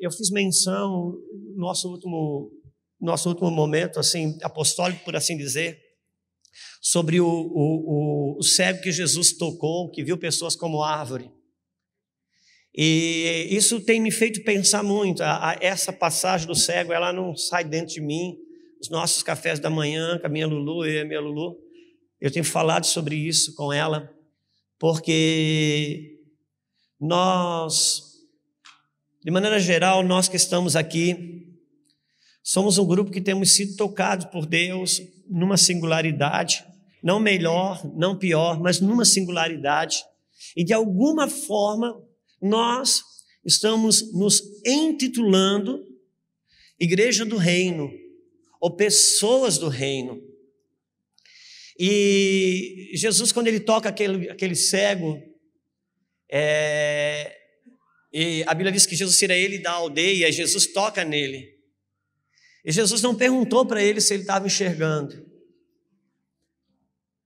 eu fiz menção nosso último nosso último momento assim apostólico por assim dizer sobre o, o, o, cego que Jesus tocou, que viu pessoas como árvore. E isso tem me feito pensar muito. A, a, essa passagem do cego, ela não sai dentro de mim. Os nossos cafés da manhã, com a minha Lulu, e a minha Lulu, eu tenho falado sobre isso com ela, porque nós de maneira geral, nós que estamos aqui, somos um grupo que temos sido tocados por Deus numa singularidade, não melhor, não pior, mas numa singularidade. E de alguma forma, nós estamos nos intitulando Igreja do Reino, ou pessoas do Reino. E Jesus, quando ele toca aquele, aquele cego, é, e a Bíblia diz que Jesus tira ele da aldeia e Jesus toca nele. E Jesus não perguntou para ele se ele estava enxergando.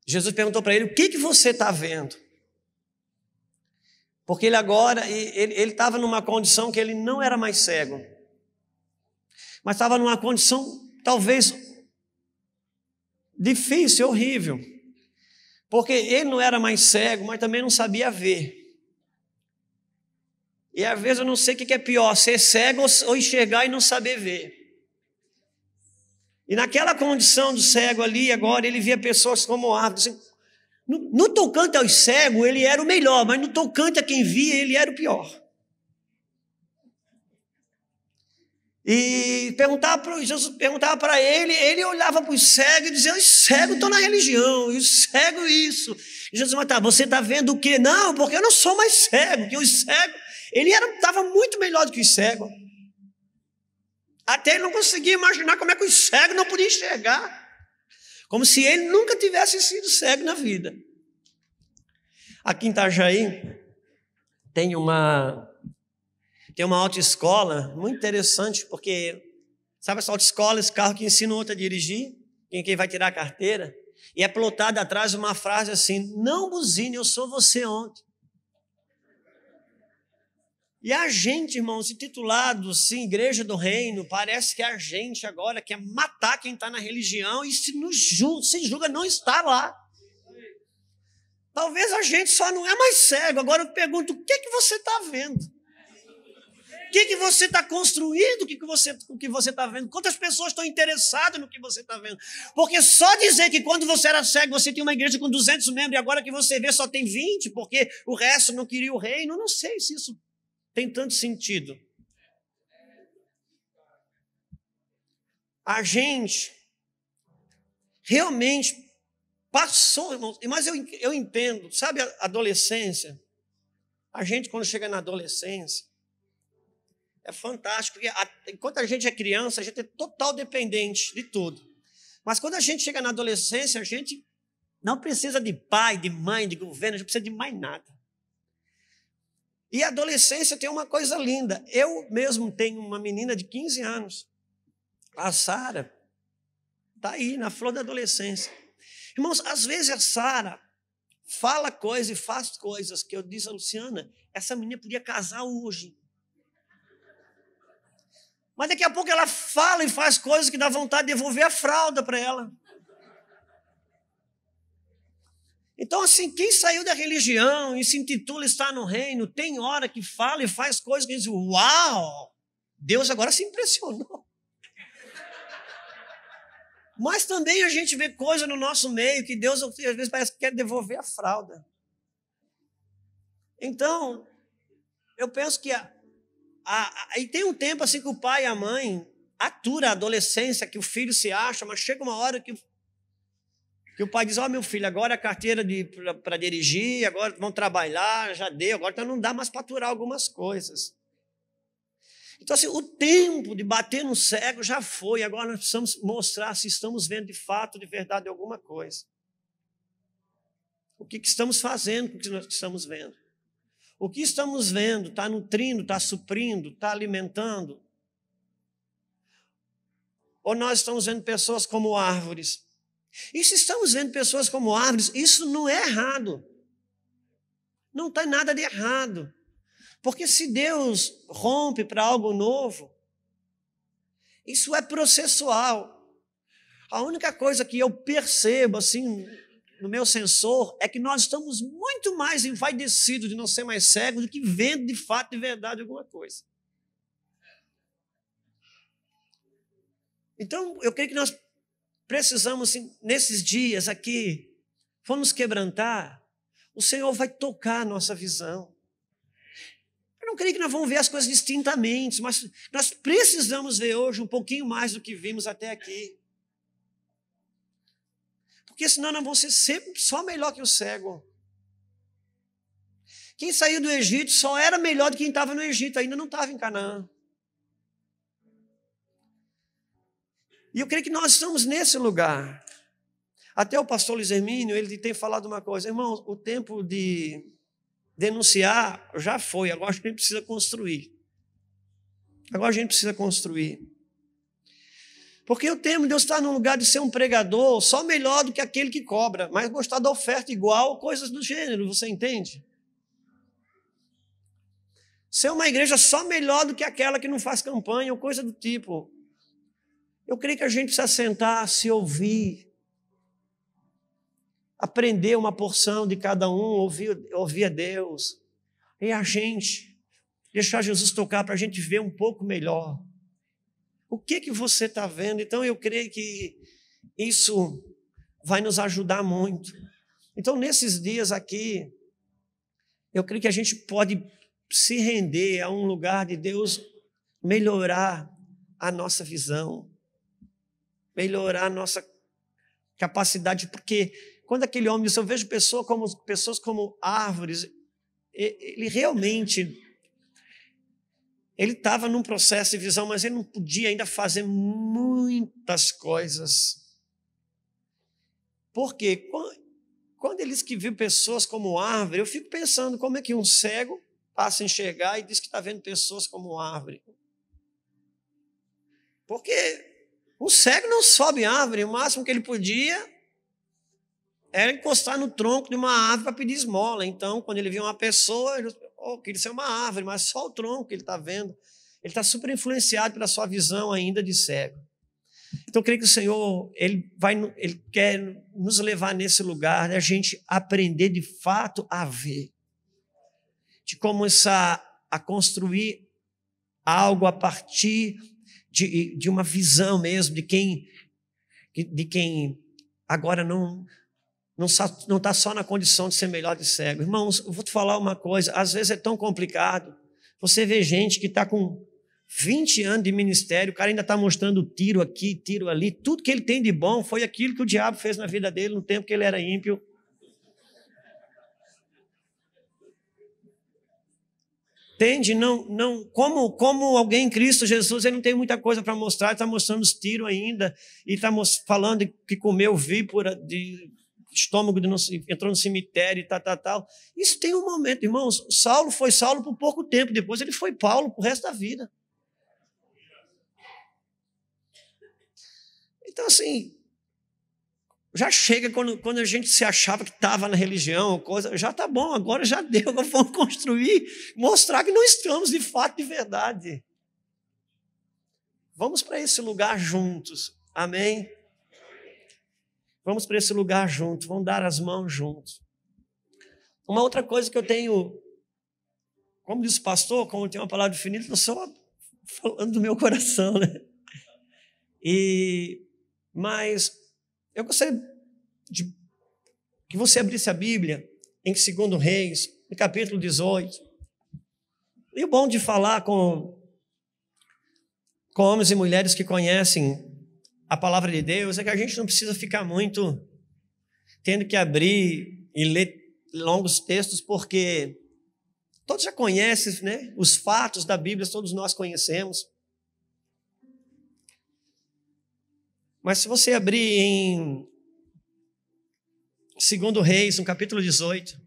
Jesus perguntou para ele: O que, que você está vendo? Porque ele agora, ele estava numa condição que ele não era mais cego, mas estava numa condição talvez difícil, horrível. Porque ele não era mais cego, mas também não sabia ver. E às vezes eu não sei o que é pior, ser cego ou enxergar e não saber ver. E naquela condição do cego ali, agora ele via pessoas como árvores. Assim. No, no tocante aos cegos, ele era o melhor, mas no tocante a quem via, ele era o pior. E perguntava para Jesus perguntava para ele, ele olhava para os cegos e dizia: Os cegos estão na religião, e os cegos isso. E Jesus mas tá, você está vendo o quê? Não, porque eu não sou mais cego, que os cegos ele era, estava muito melhor do que os cegos. Até ele não conseguia imaginar como é que os cegos não podiam enxergar. Como se ele nunca tivesse sido cego na vida. Aqui em Itajaí tem uma, tem uma autoescola muito interessante, porque sabe essa autoescola, esse carro que ensina o outro a dirigir, quem, quem vai tirar a carteira? E é plotada atrás uma frase assim: Não buzine, eu sou você ontem. E a gente, irmãos, intitulado sim, Igreja do Reino, parece que é a gente agora quer é matar quem está na religião e se, nos julga, se julga não estar lá. Talvez a gente só não é mais cego. Agora eu pergunto: o que, que você está vendo? O que, que você está construindo? O que, que você o que você está vendo? Quantas pessoas estão interessadas no que você está vendo? Porque só dizer que quando você era cego você tinha uma igreja com 200 membros e agora que você vê só tem 20, porque o resto não queria o reino, não sei se isso tem tanto sentido. A gente realmente passou, irmãos, mas eu, eu entendo, sabe a adolescência? A gente, quando chega na adolescência, é fantástico, porque a, enquanto a gente é criança, a gente é total dependente de tudo. Mas quando a gente chega na adolescência, a gente não precisa de pai, de mãe, de governo, a gente precisa de mais nada. E a adolescência tem uma coisa linda. Eu mesmo tenho uma menina de 15 anos, a Sara, está aí na flor da adolescência. Irmãos, às vezes a Sara fala coisas e faz coisas que eu disse a Luciana, essa menina podia casar hoje. Mas daqui a pouco ela fala e faz coisas que dá vontade de devolver a fralda para ela. Então, assim, quem saiu da religião e se intitula estar no reino, tem hora que fala e faz coisas que diz: Uau! Deus agora se impressionou. Mas também a gente vê coisa no nosso meio que Deus, às vezes, parece que quer devolver a fralda. Então, eu penso que. A, a, a, e tem um tempo assim que o pai e a mãe atura a adolescência, que o filho se acha, mas chega uma hora que que o pai diz: Ó, oh, meu filho, agora a carteira para dirigir, agora vão trabalhar, já deu, agora então não dá mais para aturar algumas coisas. Então, assim, o tempo de bater no cego já foi, agora nós precisamos mostrar se estamos vendo de fato, de verdade, alguma coisa. O que, que estamos fazendo com o que nós estamos vendo? O que estamos vendo está nutrindo, está suprindo, está alimentando? Ou nós estamos vendo pessoas como árvores e se estamos vendo pessoas como árvores, isso não é errado. Não está nada de errado. Porque se Deus rompe para algo novo, isso é processual. A única coisa que eu percebo, assim, no meu sensor, é que nós estamos muito mais envaidecidos de não ser mais cegos do que vendo de fato, de verdade, alguma coisa. Então, eu creio que nós precisamos, nesses dias aqui, vamos quebrantar, o Senhor vai tocar a nossa visão. Eu não creio que nós vamos ver as coisas distintamente, mas nós precisamos ver hoje um pouquinho mais do que vimos até aqui. Porque senão nós vamos ser sempre só melhor que o cego. Quem saiu do Egito só era melhor do que quem estava no Egito, ainda não estava em Canaã. E eu creio que nós estamos nesse lugar. Até o pastor Luiz Hermínio, ele tem falado uma coisa, irmãos, o tempo de denunciar já foi, agora a gente precisa construir. Agora a gente precisa construir. Porque eu temo Deus estar num lugar de ser um pregador só melhor do que aquele que cobra, mas gostar da oferta igual, coisas do gênero, você entende? Ser uma igreja só melhor do que aquela que não faz campanha ou coisa do tipo. Eu creio que a gente precisa sentar, se ouvir, aprender uma porção de cada um, ouvir, ouvir a Deus. E a gente, deixar Jesus tocar para a gente ver um pouco melhor. O que que você está vendo? Então eu creio que isso vai nos ajudar muito. Então nesses dias aqui, eu creio que a gente pode se render a um lugar de Deus melhorar a nossa visão melhorar a nossa capacidade, porque quando aquele homem se eu vejo pessoa como, pessoas como árvores, ele realmente ele estava num processo de visão, mas ele não podia ainda fazer muitas coisas. Porque quando ele diz que viu pessoas como árvore, eu fico pensando como é que um cego passa a enxergar e diz que está vendo pessoas como árvore. Porque o cego não sobe árvore, o máximo que ele podia era encostar no tronco de uma árvore para pedir esmola. Então, quando ele via uma pessoa, ele, oh, queria ser uma árvore, mas só o tronco que ele está vendo. Ele está super influenciado pela sua visão ainda de cego. Então, eu creio que o Senhor, ele, vai, ele quer nos levar nesse lugar, né, a gente aprender de fato a ver, de começar a construir algo a partir de, de uma visão mesmo de quem, de quem agora não não está só na condição de ser melhor de cego. Irmãos, eu vou te falar uma coisa, às vezes é tão complicado. Você vê gente que está com 20 anos de ministério, o cara ainda está mostrando tiro aqui, tiro ali, tudo que ele tem de bom foi aquilo que o diabo fez na vida dele no tempo que ele era ímpio. entende? Não, não, como, como alguém em Cristo Jesus, ele não tem muita coisa para mostrar, está mostrando os tiros ainda, e está falando que comeu víbora, de estômago, de, entrou no cemitério e tal, tal, tal. Isso tem um momento, irmãos. Saulo foi Saulo por pouco tempo, depois ele foi Paulo para o resto da vida. Então, assim, já chega quando, quando a gente se achava que estava na religião, coisa, já está bom, agora já deu, vamos construir, mostrar que não estamos de fato de verdade. Vamos para esse lugar juntos, amém? Vamos para esse lugar juntos, vamos dar as mãos juntos. Uma outra coisa que eu tenho, como diz o pastor, como tem uma palavra definida, estou só falando do meu coração, né? E, mas eu gostaria de que você abrisse a Bíblia em 2 Reis, no capítulo 18. E o bom de falar com, com homens e mulheres que conhecem a palavra de Deus é que a gente não precisa ficar muito tendo que abrir e ler longos textos, porque todos já conhecem né, os fatos da Bíblia, todos nós conhecemos. Mas se você abrir em 2 Reis, no capítulo 18.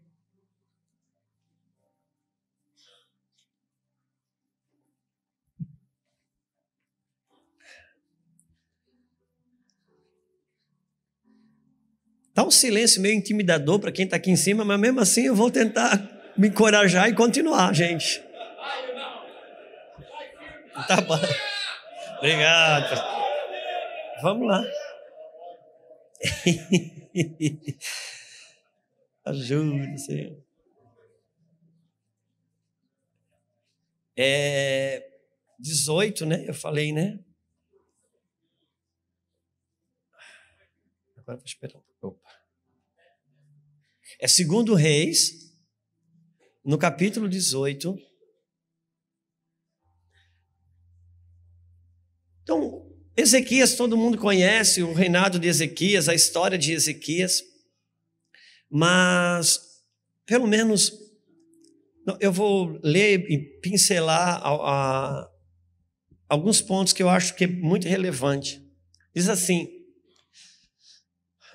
Está um silêncio meio intimidador para quem está aqui em cima, mas mesmo assim eu vou tentar me encorajar e continuar, gente. Tá bom. Obrigado. Vamos lá. Ajude, Senhor. É 18, né? Eu falei, né? Agora vou esperar. Opa. É segundo Reis, no capítulo 18. Então, Ezequias, todo mundo conhece o reinado de Ezequias, a história de Ezequias, mas pelo menos eu vou ler e pincelar a, a, alguns pontos que eu acho que é muito relevante. Diz assim: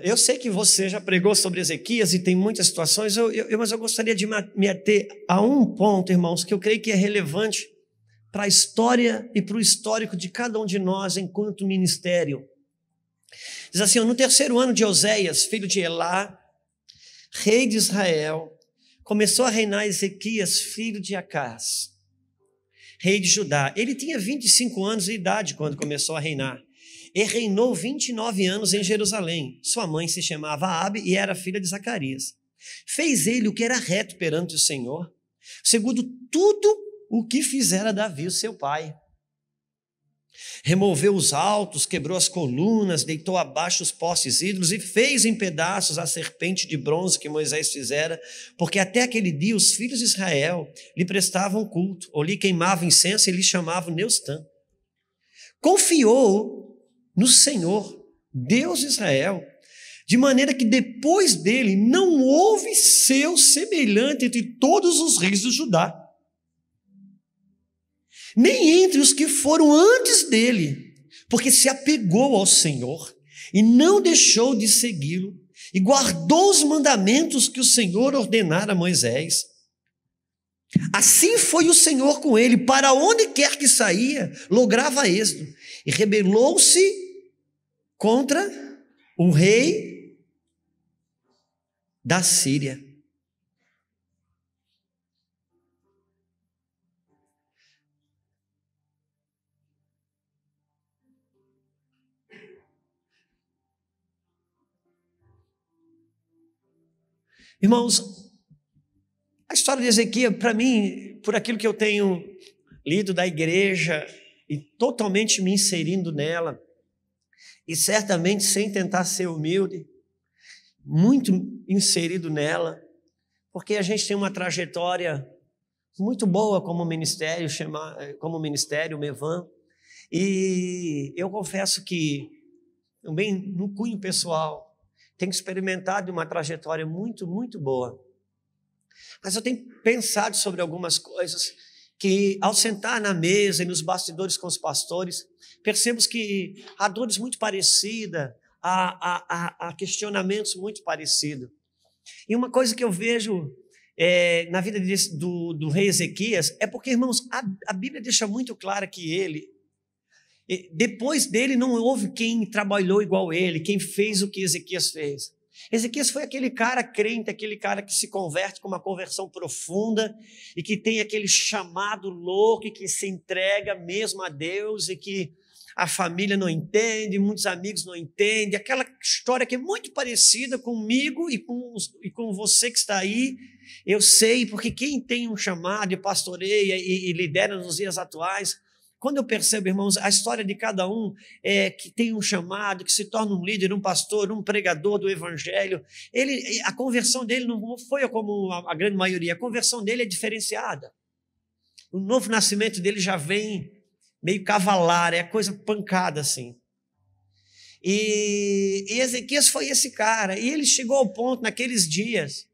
Eu sei que você já pregou sobre Ezequias e tem muitas situações, eu, eu, mas eu gostaria de me ater a um ponto, irmãos, que eu creio que é relevante para a história e para o histórico de cada um de nós enquanto ministério. Diz assim: no terceiro ano de Oséias, filho de Elá, rei de Israel, começou a reinar Ezequias, filho de Acás, rei de Judá. Ele tinha 25 anos de idade quando começou a reinar. E reinou 29 anos em Jerusalém. Sua mãe se chamava Abe e era filha de Zacarias. Fez ele o que era reto perante o Senhor, segundo tudo o que fizera Davi, seu pai. Removeu os altos, quebrou as colunas, deitou abaixo os postes ídolos e fez em pedaços a serpente de bronze que Moisés fizera, porque até aquele dia os filhos de Israel lhe prestavam culto, ou lhe queimavam incenso e lhe chamavam Neustã. Confiou no Senhor, Deus de Israel, de maneira que depois dele não houve seu semelhante entre todos os reis de Judá nem entre os que foram antes dele, porque se apegou ao Senhor e não deixou de segui-lo e guardou os mandamentos que o Senhor ordenara a Moisés. Assim foi o Senhor com ele, para onde quer que saía, lograva êxito. E rebelou-se contra o rei da Síria. Irmãos, a história de Ezequiel, para mim, por aquilo que eu tenho lido da igreja e totalmente me inserindo nela, e certamente sem tentar ser humilde, muito inserido nela, porque a gente tem uma trajetória muito boa como ministério, como ministério Mevan, e eu confesso que também no cunho pessoal tenho experimentado uma trajetória muito, muito boa. Mas eu tenho pensado sobre algumas coisas que, ao sentar na mesa e nos bastidores com os pastores, percebemos que há dores muito parecidas, há, há, há questionamentos muito parecidos. E uma coisa que eu vejo é, na vida desse, do, do, rei Ezequias é porque, irmãos, a, a Bíblia deixa muito clara que ele depois dele não houve quem trabalhou igual ele, quem fez o que Ezequias fez. Ezequias foi aquele cara crente, aquele cara que se converte com uma conversão profunda e que tem aquele chamado louco e que se entrega mesmo a Deus e que a família não entende, muitos amigos não entendem, aquela história que é muito parecida comigo e com, e com você que está aí. Eu sei, porque quem tem um chamado e pastoreia e, e lidera nos dias atuais, quando eu percebo, irmãos, a história de cada um é, que tem um chamado, que se torna um líder, um pastor, um pregador do evangelho, ele, a conversão dele não foi como a grande maioria, a conversão dele é diferenciada. O novo nascimento dele já vem meio cavalar, é coisa pancada assim. E, e Ezequias foi esse cara, e ele chegou ao ponto naqueles dias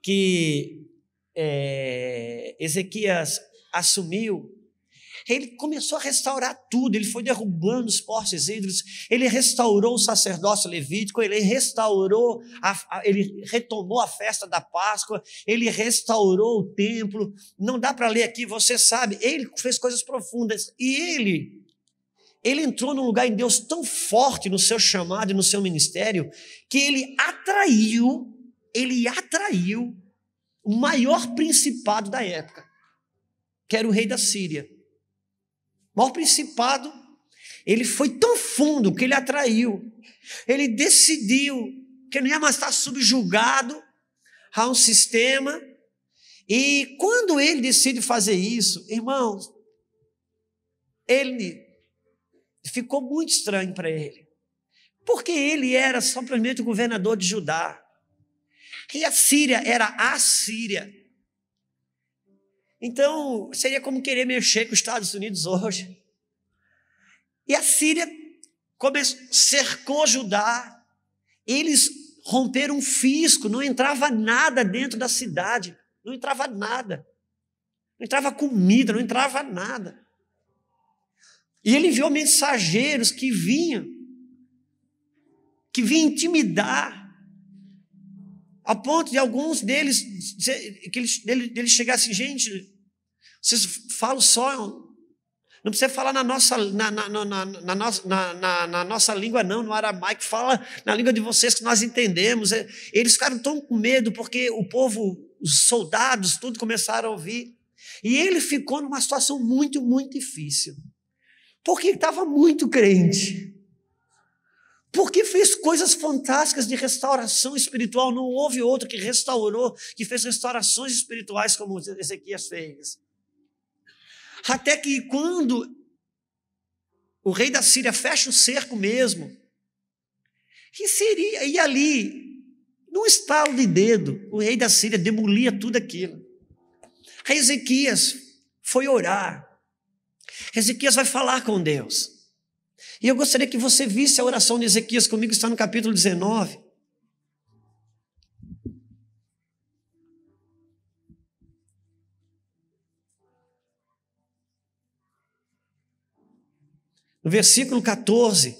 que é, Ezequias assumiu ele começou a restaurar tudo, ele foi derrubando os postes ídolos, ele restaurou o sacerdócio levítico, ele restaurou, a, a, ele retomou a festa da Páscoa, ele restaurou o templo. Não dá para ler aqui, você sabe, ele fez coisas profundas e ele ele entrou num lugar em Deus tão forte no seu chamado e no seu ministério que ele atraiu, ele atraiu o maior principado da época, que era o rei da Síria. O maior principado, ele foi tão fundo que ele atraiu. Ele decidiu que não ia mais estar subjugado a um sistema. E quando ele decide fazer isso, irmãos, ele ficou muito estranho para ele. Porque ele era simplesmente o governador de Judá. E a Síria era a Síria. Então, seria como querer mexer com os Estados Unidos hoje. E a Síria cercou Judá, eles romperam um fisco, não entrava nada dentro da cidade, não entrava nada. Não entrava comida, não entrava nada. E ele enviou mensageiros que vinham, que vinham intimidar a ponto de alguns deles, que eles, deles chegassem, gente, vocês falam só, não precisa falar na nossa, na, na, na, na, na, nossa língua, não, no aramaico, fala na língua de vocês que nós entendemos. É, eles ficaram tão com medo porque o povo, os soldados, tudo começaram a ouvir. E ele ficou numa situação muito, muito difícil. Porque estava muito crente. Porque fez coisas fantásticas de restauração espiritual. Não houve outro que restaurou, que fez restaurações espirituais como Ezequias fez. Até que quando o rei da Síria fecha o cerco mesmo, e seria, e ali, num estalo de dedo, o rei da Síria demolia tudo aquilo. Aí Ezequias foi orar. Ezequias vai falar com Deus. E eu gostaria que você visse a oração de Ezequias comigo, está no capítulo 19. No versículo 14.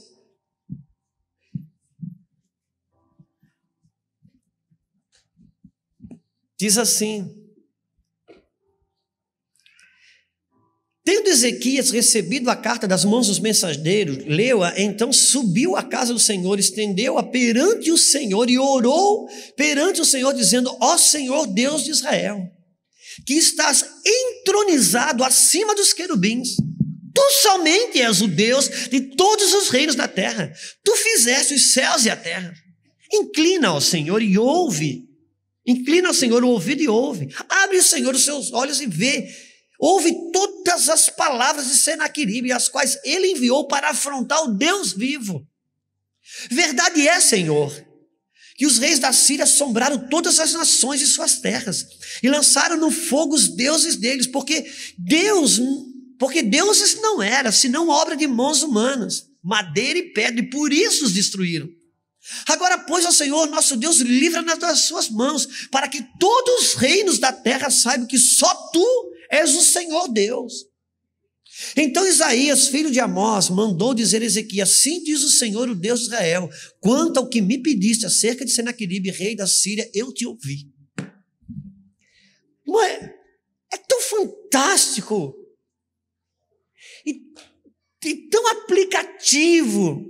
Diz assim: Tendo Ezequias recebido a carta das mãos dos mensageiros, leu-a, então subiu à casa do Senhor, estendeu-a perante o Senhor e orou perante o Senhor, dizendo: Ó Senhor Deus de Israel, que estás entronizado acima dos querubins, tu somente és o Deus de todos os reinos da terra, tu fizeste os céus e a terra. Inclina ao Senhor e ouve, inclina ao Senhor o ouvido e ouve, abre o Senhor os seus olhos e vê Ouve todas as palavras de Senaqueribe, as quais ele enviou para afrontar o Deus vivo. Verdade é, Senhor, que os reis da Síria assombraram todas as nações e suas terras e lançaram no fogo os deuses deles, porque Deus, porque deuses não era, senão obra de mãos humanas, madeira e pedra, e por isso os destruíram. Agora, pois, o Senhor nosso Deus livra nas das suas mãos, para que todos os reinos da terra saibam que só tu És o Senhor Deus. Então Isaías, filho de Amós, mandou dizer a Ezequias: Assim diz o Senhor, o Deus de Israel, quanto ao que me pediste acerca de Senaqueribe, rei da Síria, eu te ouvi. Não é, é tão fantástico e, e tão aplicativo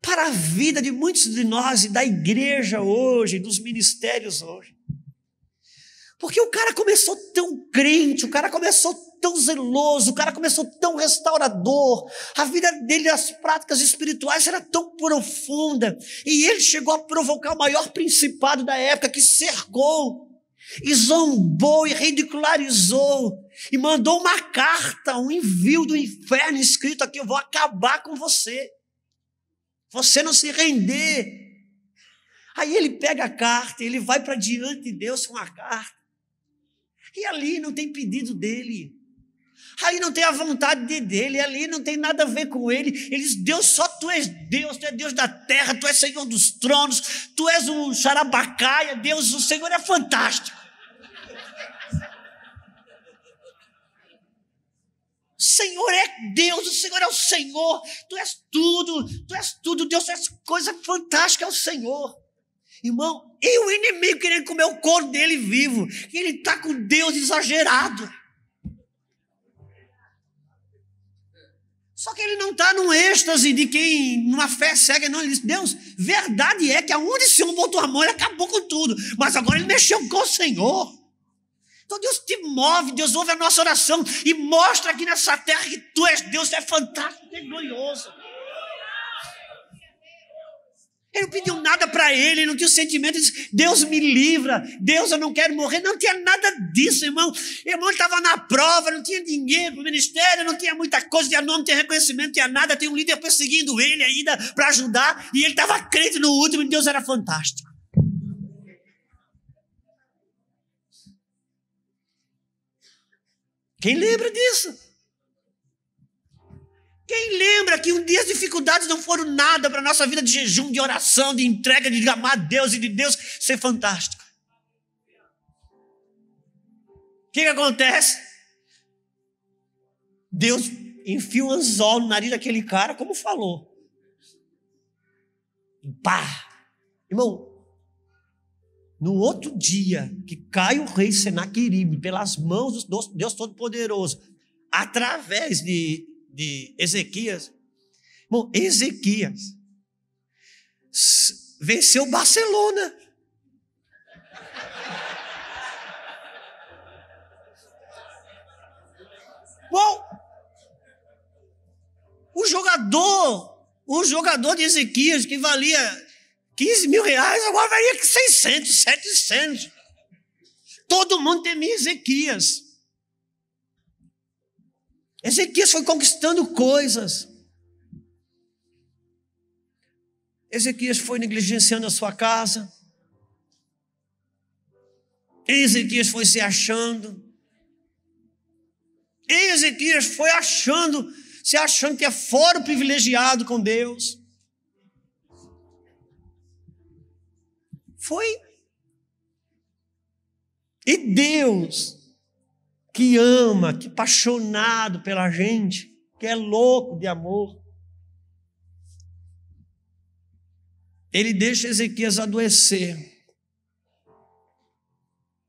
para a vida de muitos de nós e da igreja hoje, dos ministérios hoje. Porque o cara começou tão crente, o cara começou tão zeloso, o cara começou tão restaurador, a vida dele, as práticas espirituais era tão profunda, e ele chegou a provocar o maior principado da época que cercou, e zombou e ridicularizou, e mandou uma carta, um envio do inferno escrito aqui: Eu vou acabar com você, você não se render. Aí ele pega a carta, ele vai para diante de Deus com a carta. E ali não tem pedido dele. Aí não tem a vontade dele, ali não tem nada a ver com ele. Ele diz: Deus, só tu és Deus, tu és Deus da terra, tu és Senhor dos tronos, tu és o xarabacaia, Deus, o Senhor é fantástico. O Senhor é Deus, o Senhor é o Senhor, tu és tudo, tu és tudo, Deus, tu és coisa fantástica, é o Senhor. Irmão, e o inimigo querendo comer o couro dele vivo? Ele está com Deus exagerado. Só que ele não está num êxtase de quem, numa fé cega, não. Ele disse: Deus, verdade é que aonde o Senhor botou a mão, ele acabou com tudo. Mas agora ele mexeu com o Senhor. Então Deus te move, Deus ouve a nossa oração e mostra aqui nessa terra que tu és Deus, é fantástico, é glorioso. Ele não pediu nada para ele, ele não tinha o sentimento, disse, Deus me livra, Deus eu não quero morrer, não tinha nada disso, irmão. Irmão estava na prova, não tinha dinheiro para o ministério, não tinha muita coisa, tinha nome, tinha reconhecimento, não tinha nada, tem um líder perseguindo ele ainda para ajudar, e ele estava crente no último, e Deus era fantástico. Quem lembra disso? Quem lembra que um dia as dificuldades não foram nada para a nossa vida de jejum, de oração, de entrega, de amar a Deus e de Deus ser fantástico? O que, que acontece? Deus enfia um anzol no nariz daquele cara, como falou. pá! Irmão, no outro dia que cai o rei Senaqueribe pelas mãos do Deus Todo-Poderoso, através de de Ezequias. Bom, Ezequias venceu o Barcelona. Bom, O jogador, o jogador de Ezequias que valia 15 mil reais, agora valia 600, 700. Todo mundo temia Ezequias. Ezequias foi conquistando coisas. Ezequias foi negligenciando a sua casa. Ezequias foi se achando. Ezequias foi achando, se achando que é fora o privilegiado com Deus. Foi. E Deus que ama, que é apaixonado pela gente, que é louco de amor. Ele deixa Ezequias adoecer.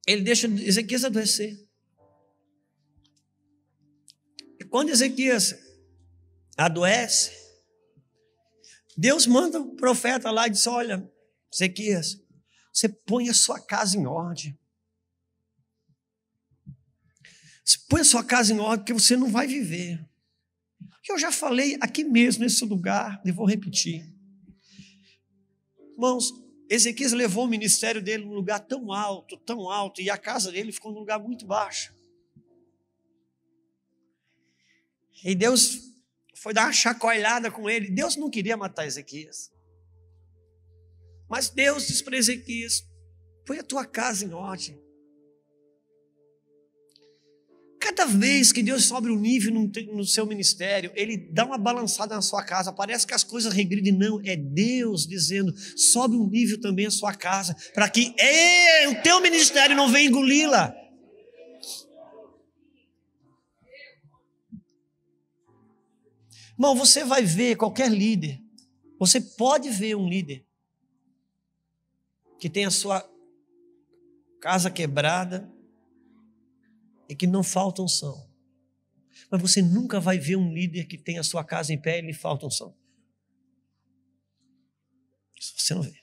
Ele deixa Ezequias adoecer. E quando Ezequias adoece, Deus manda o um profeta lá e diz: Olha, Ezequias, você põe a sua casa em ordem. Põe a sua casa em ordem, porque você não vai viver. Eu já falei aqui mesmo, nesse lugar, e vou repetir. Irmãos, Ezequias levou o ministério dele num lugar tão alto, tão alto, e a casa dele ficou num lugar muito baixo. E Deus foi dar uma chacoalhada com ele. Deus não queria matar Ezequias. Mas Deus disse para Ezequias: põe a tua casa em ordem. Cada vez que Deus sobe o um nível no, seu ministério, Ele dá uma balançada na sua casa. Parece que as coisas regridem. Não, é Deus dizendo: sobe um nível também a sua casa, para que ei, o teu ministério não venha engoli-la. Irmão, você vai ver qualquer líder. Você pode ver um líder que tem a sua casa quebrada, é que não falta unção. Mas você nunca vai ver um líder que tem a sua casa em pé e lhe falta unção. Isso você não vê.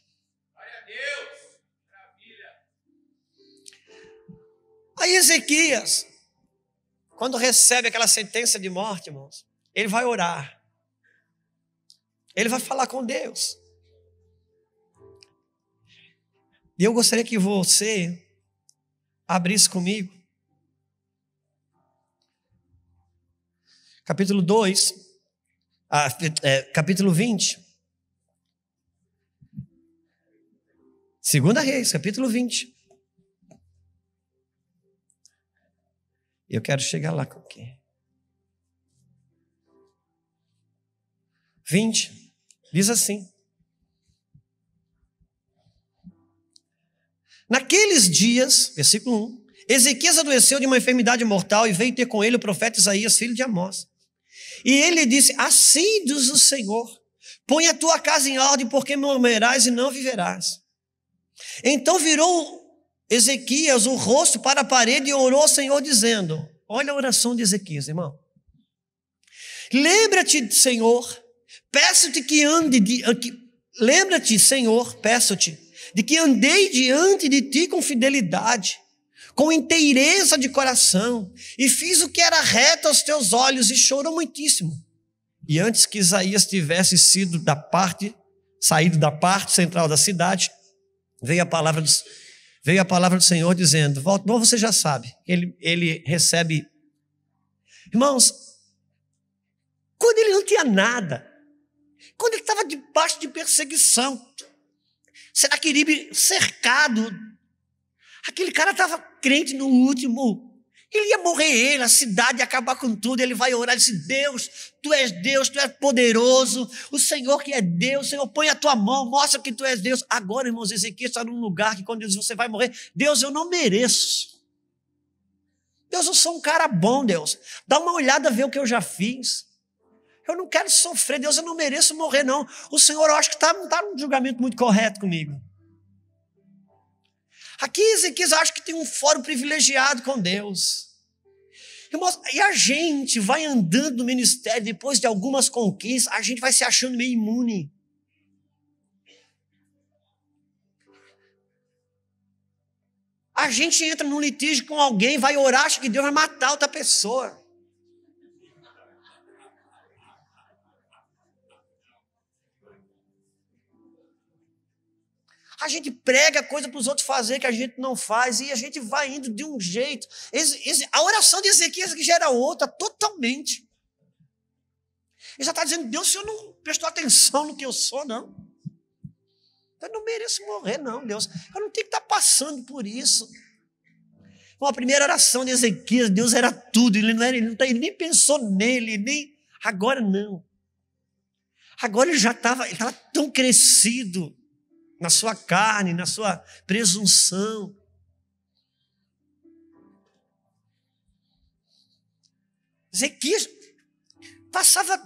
Aí Ezequias, quando recebe aquela sentença de morte, irmãos, ele vai orar. Ele vai falar com Deus. E eu gostaria que você abrisse comigo capítulo 2, ah, é, capítulo 20. Segunda Reis, capítulo 20. Eu quero chegar lá com o quê? 20. Diz assim: Naqueles dias, versículo 1, Ezequias adoeceu de uma enfermidade mortal e veio ter com ele o profeta Isaías, filho de Amós. E ele disse: Assim diz o Senhor: põe a tua casa em ordem, porque morrerás e não viverás. Então virou Ezequias o rosto para a parede e orou ao Senhor, dizendo: Olha a oração de Ezequias, irmão. Lembra-te, Senhor, peço-te que ande, de, ah, lembra-te, Senhor, peço-te, de que andei diante de ti com fidelidade com inteireza de coração, e fiz o que era reto aos teus olhos, e chorou muitíssimo. E antes que Isaías tivesse sido da parte, saído da parte central da cidade, veio a palavra do, veio a palavra do Senhor dizendo: Volta, bom, você já sabe, ele, ele recebe. Irmãos, quando ele não tinha nada, quando ele estava debaixo de perseguição, será que Senaqueribe cercado Aquele cara estava crente no último. Ele ia morrer ele, a cidade ia acabar com tudo. Ele vai orar e disse: Deus, tu és Deus, tu és poderoso. O Senhor que é Deus, Senhor, põe a tua mão, mostra que tu és Deus. Agora, irmãos, Ezequiel está num lugar que quando Deus diz você vai morrer, Deus, eu não mereço. Deus, eu sou um cara bom, Deus. Dá uma olhada, vê o que eu já fiz. Eu não quero sofrer, Deus, eu não mereço morrer, não. O Senhor, eu acho que tá, não está num julgamento muito correto comigo. Aqui Ezequias acha que tem um fórum privilegiado com Deus. e a gente vai andando no ministério, depois de algumas conquistas, a gente vai se achando meio imune. A gente entra num litígio com alguém, vai orar, acha que Deus vai matar outra pessoa. A gente prega coisa para os outros fazer que a gente não faz e a gente vai indo de um jeito. a oração de Ezequias que gera outra totalmente. Ele já está dizendo, Deus, o senhor não prestou atenção no que eu sou, não. Eu não mereço morrer, não, Deus. Eu não tenho que estar tá passando por isso. Bom, a primeira oração de Ezequias, Deus era tudo, ele, não era, ele, não, tá, ele nem pensou nele, nem. Agora não. Agora ele já estava, estava tão crescido, na sua carne, na sua presunção. Ezequias passava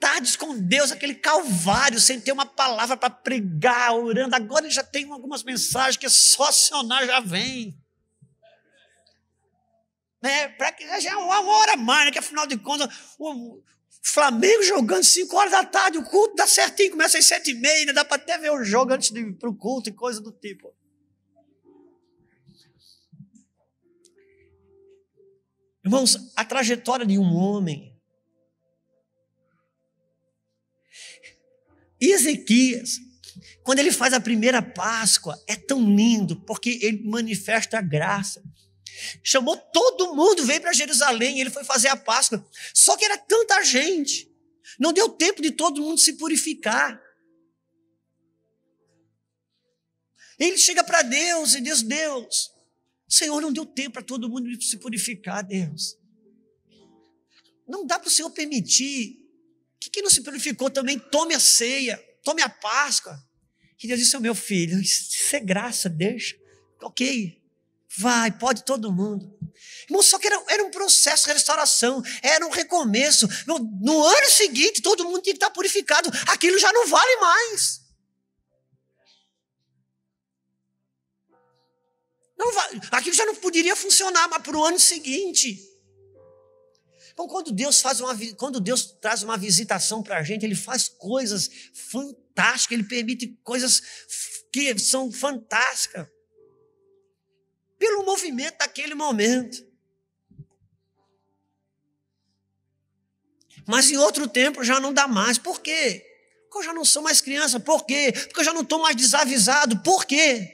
tardes com Deus, aquele calvário, sem ter uma palavra para pregar, orando. Agora ele já tem algumas mensagens que só acionar já vem. Né? Para que já é uma hora mais, né? que afinal de contas, o, Flamengo jogando 5 horas da tarde, o culto dá certinho, começa às 7 e meia, dá para até ver o jogo antes de ir para o culto e coisa do tipo. Irmãos, a trajetória de um homem. Ezequias, quando ele faz a primeira Páscoa, é tão lindo, porque ele manifesta a graça. Chamou todo mundo, veio para Jerusalém, ele foi fazer a Páscoa. Só que era tanta gente. Não deu tempo de todo mundo se purificar. Ele chega para Deus e diz: Deus, Senhor, não deu tempo para todo mundo se purificar, Deus. Não dá para o Senhor permitir que quem não se purificou também tome a ceia, tome a Páscoa. E Deus disse ao meu filho: Isso é graça, deixa, ok. Vai, pode todo mundo. Irmão, só que era, era um processo de restauração, era um recomeço. No, no ano seguinte, todo mundo tinha que estar purificado. Aquilo já não vale mais. Não vale, aquilo já não poderia funcionar mas para o ano seguinte. Então, quando Deus faz uma, quando Deus traz uma visitação para a gente, Ele faz coisas fantásticas, Ele permite coisas que são fantásticas pelo movimento daquele momento. Mas em outro tempo já não dá mais. Por quê? Porque eu já não sou mais criança. Por quê? Porque eu já não estou mais desavisado. Por quê?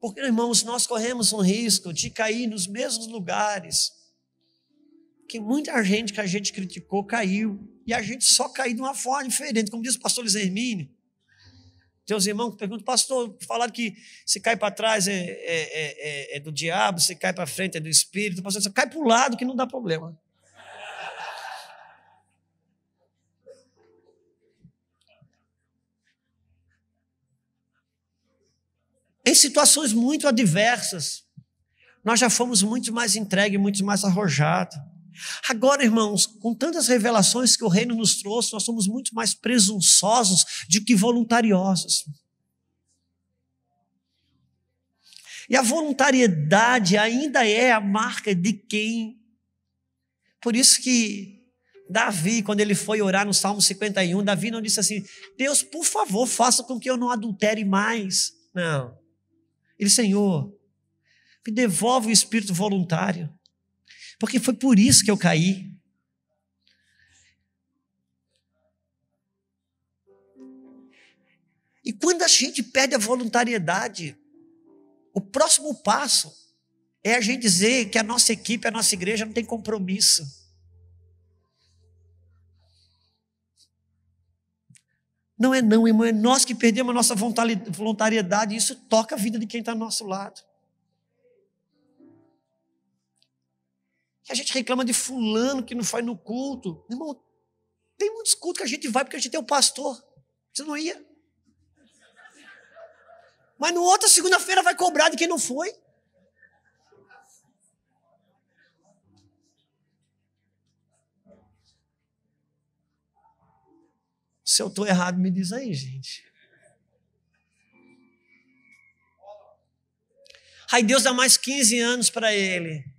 Porque, irmãos, nós corremos um risco de cair nos mesmos lugares que muita gente que a gente criticou caiu. E a gente só caiu de uma forma diferente. Como diz o pastor Luiz Hermínio, tem uns irmãos que perguntam, pastor, falaram que se cai para trás é, é, é, é, do diabo, se cai para frente é do espírito. Pastor, você cai para o lado que não dá problema. em situações muito adversas. Nós já fomos muito mais entregues, muito mais arrojados. Agora, irmãos, com tantas revelações que o reino nos trouxe, nós somos muito mais presunçosos do que voluntariosos. E a voluntariedade ainda é a marca de quem. Por isso que Davi, quando ele foi orar no Salmo 51, Davi não disse assim: Deus, por favor, faça com que eu não adultere mais. Não. Ele, Senhor, me devolve o espírito voluntário porque foi por isso que eu caí. E quando a gente perde a voluntariedade, o próximo passo é a gente dizer que a nossa equipe, a nossa igreja não tem compromisso. Não é não, irmão, é nós que perdemos a nossa voluntariedade, e isso toca a vida de quem está ao nosso lado. E a gente reclama de fulano que não faz no culto. Irmão, tem muitos cultos que a gente vai porque a gente é o pastor. Você não ia. Mas no outra segunda-feira vai cobrar de quem não foi. Se eu estou errado, me diz aí, gente. Aí Deus dá mais 15 anos para ele.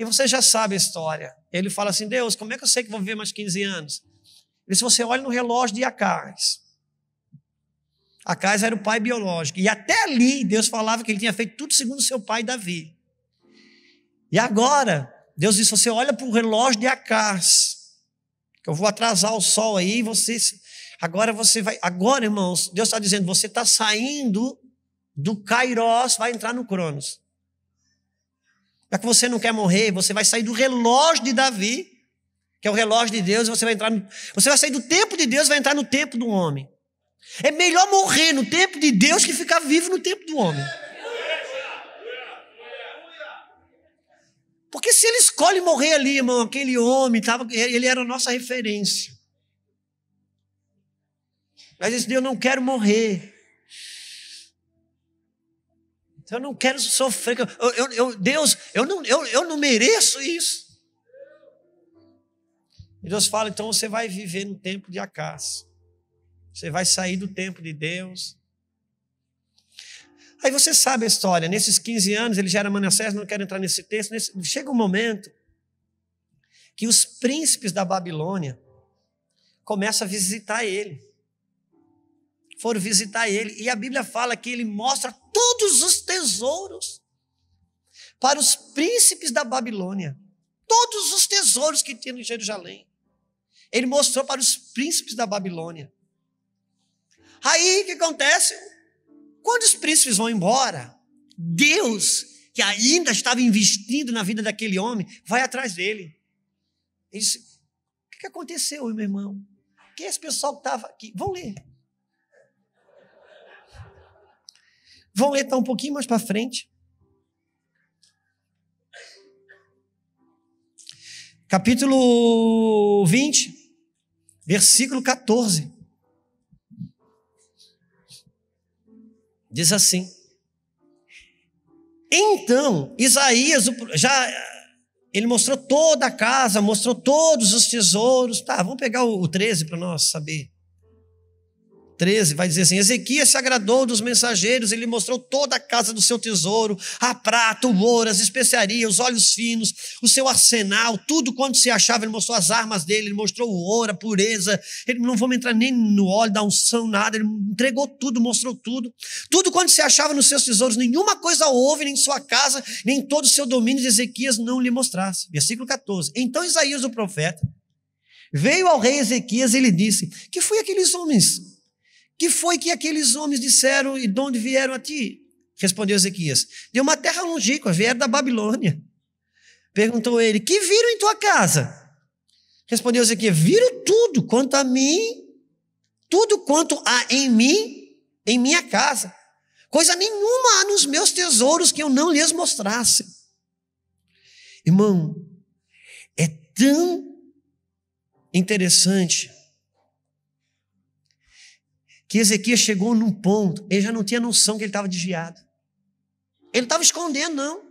E você já sabe a história. Ele fala assim: Deus, como é que eu sei que vou viver mais 15 anos? Ele disse: Você olha no relógio de Acais. Acais era o pai biológico. E até ali, Deus falava que ele tinha feito tudo segundo seu pai, Davi. E agora, Deus disse: Você olha para o relógio de Acás, que eu vou atrasar o sol aí, e você. Agora você vai. Agora, irmãos, Deus está dizendo: Você está saindo do Kairos, vai entrar no Cronos. Já que você não quer morrer, você vai sair do relógio de Davi, que é o relógio de Deus, e você vai entrar no, você vai sair do tempo de Deus, vai entrar no tempo do homem. É melhor morrer no tempo de Deus que ficar vivo no tempo do homem. Porque se ele escolhe morrer ali, irmão, aquele homem, tava, ele era a nossa referência. Mas disse, eu não quero morrer. Então, eu não quero sofrer. Eu, eu, eu, Deus, eu não, eu, eu não mereço isso. E Deus fala: então você vai viver no tempo de Acas. Você vai sair do tempo de Deus. Aí você sabe a história. Nesses 15 anos, ele já era Manassés, não quero entrar nesse texto. Nesse... Chega um momento que os príncipes da Babilônia começam a visitar ele. Foram visitar ele. E a Bíblia fala que ele mostra todos os tesouros para os príncipes da Babilônia, todos os tesouros que tinha em Jerusalém. Ele mostrou para os príncipes da Babilônia. Aí o que acontece? Quando os príncipes vão embora, Deus, que ainda estava investindo na vida daquele homem, vai atrás dele. Ele disse: O que aconteceu, meu irmão? Que esse pessoal que estava aqui? Vão ler. tá um pouquinho mais para frente. Capítulo 20, versículo 14. Diz assim: Então, Isaías, já ele mostrou toda a casa, mostrou todos os tesouros. Tá, vamos pegar o 13 para nós saber. 13 vai dizer assim: Ezequias se agradou dos mensageiros, ele mostrou toda a casa do seu tesouro, a prata, o ouro, as especiarias, os olhos finos, o seu arsenal, tudo quanto se achava, ele mostrou as armas dele, ele mostrou o ouro, a pureza, ele não vamos entrar nem no óleo da unção, nada, ele entregou tudo, mostrou tudo, tudo quanto se achava nos seus tesouros, nenhuma coisa houve, nem em sua casa, nem em todo o seu domínio de Ezequias não lhe mostrasse. Versículo 14. Então Isaías, o profeta, veio ao rei Ezequias e lhe disse: Que foi aqueles homens que foi que aqueles homens disseram e de onde vieram a ti? Respondeu Ezequias: De uma terra longínqua, vieram da Babilônia. Perguntou ele: Que viram em tua casa? Respondeu Ezequias: Viram tudo quanto a mim, tudo quanto há em mim, em minha casa. Coisa nenhuma há nos meus tesouros que eu não lhes mostrasse. Irmão, é tão interessante que Ezequias chegou num ponto, ele já não tinha noção que ele estava desviado. Ele não estava escondendo, não.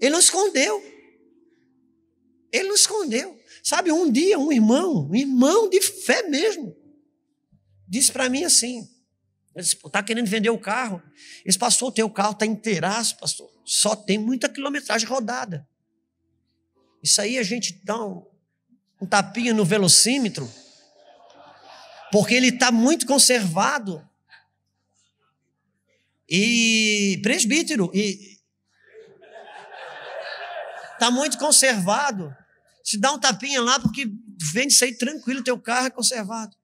Ele não escondeu. Ele não escondeu. Sabe, um dia um irmão, um irmão de fé mesmo, disse para mim assim: está querendo vender o carro? Ele passou, o teu carro está inteiraço, pastor. Só tem muita quilometragem rodada. Isso aí a gente dá um, um tapinha no velocímetro porque ele está muito conservado. E presbítero, e está muito conservado. Se dá um tapinha lá, porque vem sair tranquilo, teu carro é conservado.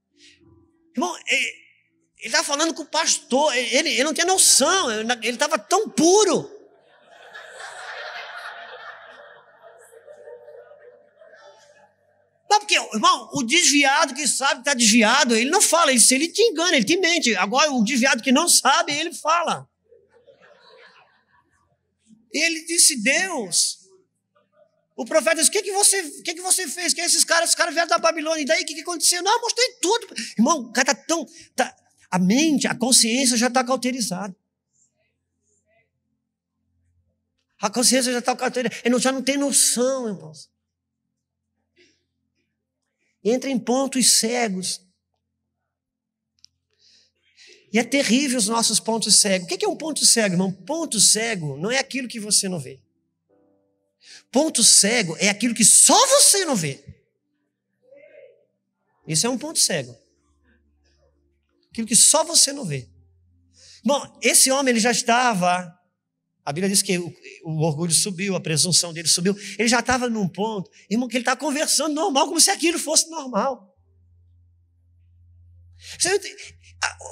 Irmão, é, ele está falando com o pastor, ele, ele não tinha noção, ele estava tão puro. que, irmão, o desviado que sabe que está desviado, ele não fala. Ele, se ele te engana, ele te mente. Agora, o desviado que não sabe, ele fala. Ele disse, Deus. O profeta disse: O que, que, você, que, que você fez? Que esses caras? esses caras vieram da Babilônia. E daí o que, que aconteceu? Não, eu mostrei tudo. Irmão, o cara está tão. Tá, a mente, a consciência já está cauterizada. A consciência já está cauterizada. Ele já não tem noção, irmãos entra em pontos cegos. E é terrível os nossos pontos cegos. O que é um ponto cego, irmão? Ponto cego não é aquilo que você não vê. Ponto cego é aquilo que só você não vê. Isso é um ponto cego. Aquilo que só você não vê. Bom, esse homem ele já estava a Bíblia diz que o, o orgulho subiu, a presunção dele subiu. Ele já estava num ponto, irmão, que ele está conversando normal, como se aquilo fosse normal.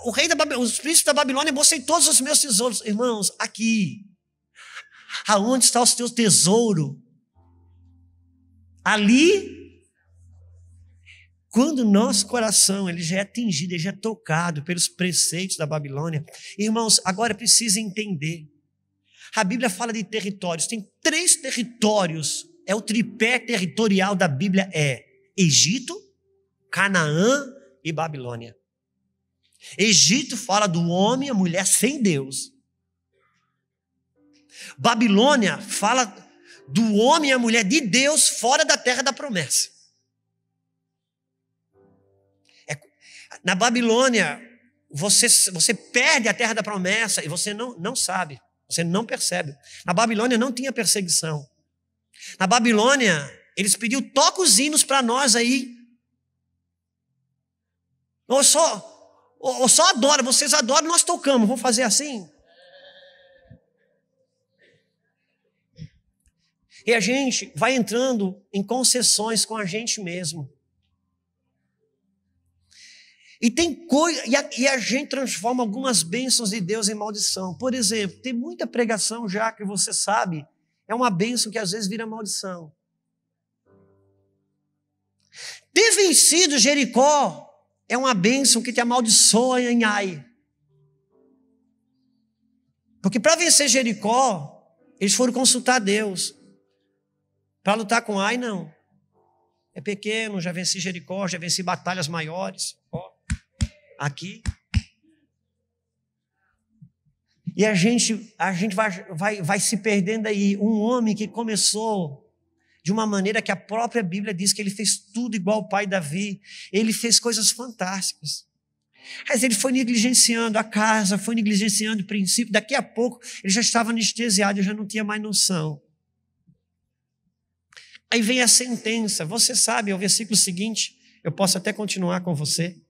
O rei da Babilônia, os príncipes da Babilônia, mostrei todos os meus tesouros. Irmãos, aqui. Aonde está o teu tesouro? Ali quando nosso coração ele já é atingido, ele já é tocado pelos preceitos da Babilônia, irmãos, agora precisa entender a Bíblia fala de territórios, tem três territórios, é o tripé territorial da Bíblia é Egito, Canaã e Babilônia. Egito fala do homem e a mulher sem Deus. Babilônia fala do homem e a mulher de Deus fora da terra da promessa. É, na Babilônia, você, você perde a terra da promessa e você não, não sabe. Você não percebe. Na Babilônia não tinha perseguição. Na Babilônia, eles pediam toca os hinos para nós aí. Ou só, ou só adora, vocês adoram, nós tocamos. Vamos fazer assim? E a gente vai entrando em concessões com a gente mesmo. E tem coisa, e a, e a gente transforma algumas bênçãos de Deus em maldição. Por exemplo, tem muita pregação já que você sabe, é uma bênção que às vezes vira maldição. Ter vencido Jericó é uma bênção que te amaldiçoa em Ai. Porque para vencer Jericó, eles foram consultar Deus. Para lutar com Ai, não. É pequeno, já venci Jericó, já venci batalhas maiores. Ó aqui. E a gente, a gente vai, vai, vai se perdendo aí. Um homem que começou de uma maneira que a própria Bíblia diz que ele fez tudo igual o pai Davi. Ele fez coisas fantásticas. Mas ele foi negligenciando a casa, foi negligenciando o princípio. Daqui a pouco ele já estava anestesiado, já não tinha mais noção. Aí vem a sentença. Você sabe, é o versículo seguinte. Eu posso até continuar com você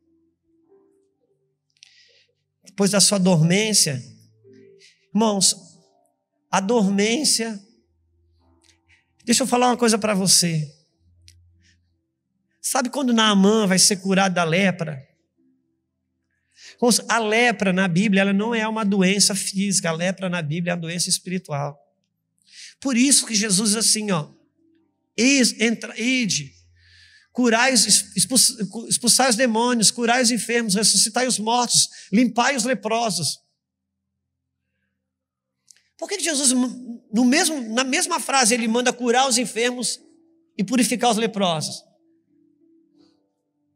depois da sua dormência. Irmãos, a dormência. Deixa eu falar uma coisa para você. Sabe quando Naamã vai ser curado da lepra? A lepra na Bíblia ela não é uma doença física, a lepra na Bíblia é uma doença espiritual. Por isso que Jesus diz assim, ó, ide curai, expulsai os demônios, curai os enfermos, ressuscitai os mortos, limpai os leprosos. Por que Jesus, no mesmo, na mesma frase, ele manda curar os enfermos e purificar os leprosos?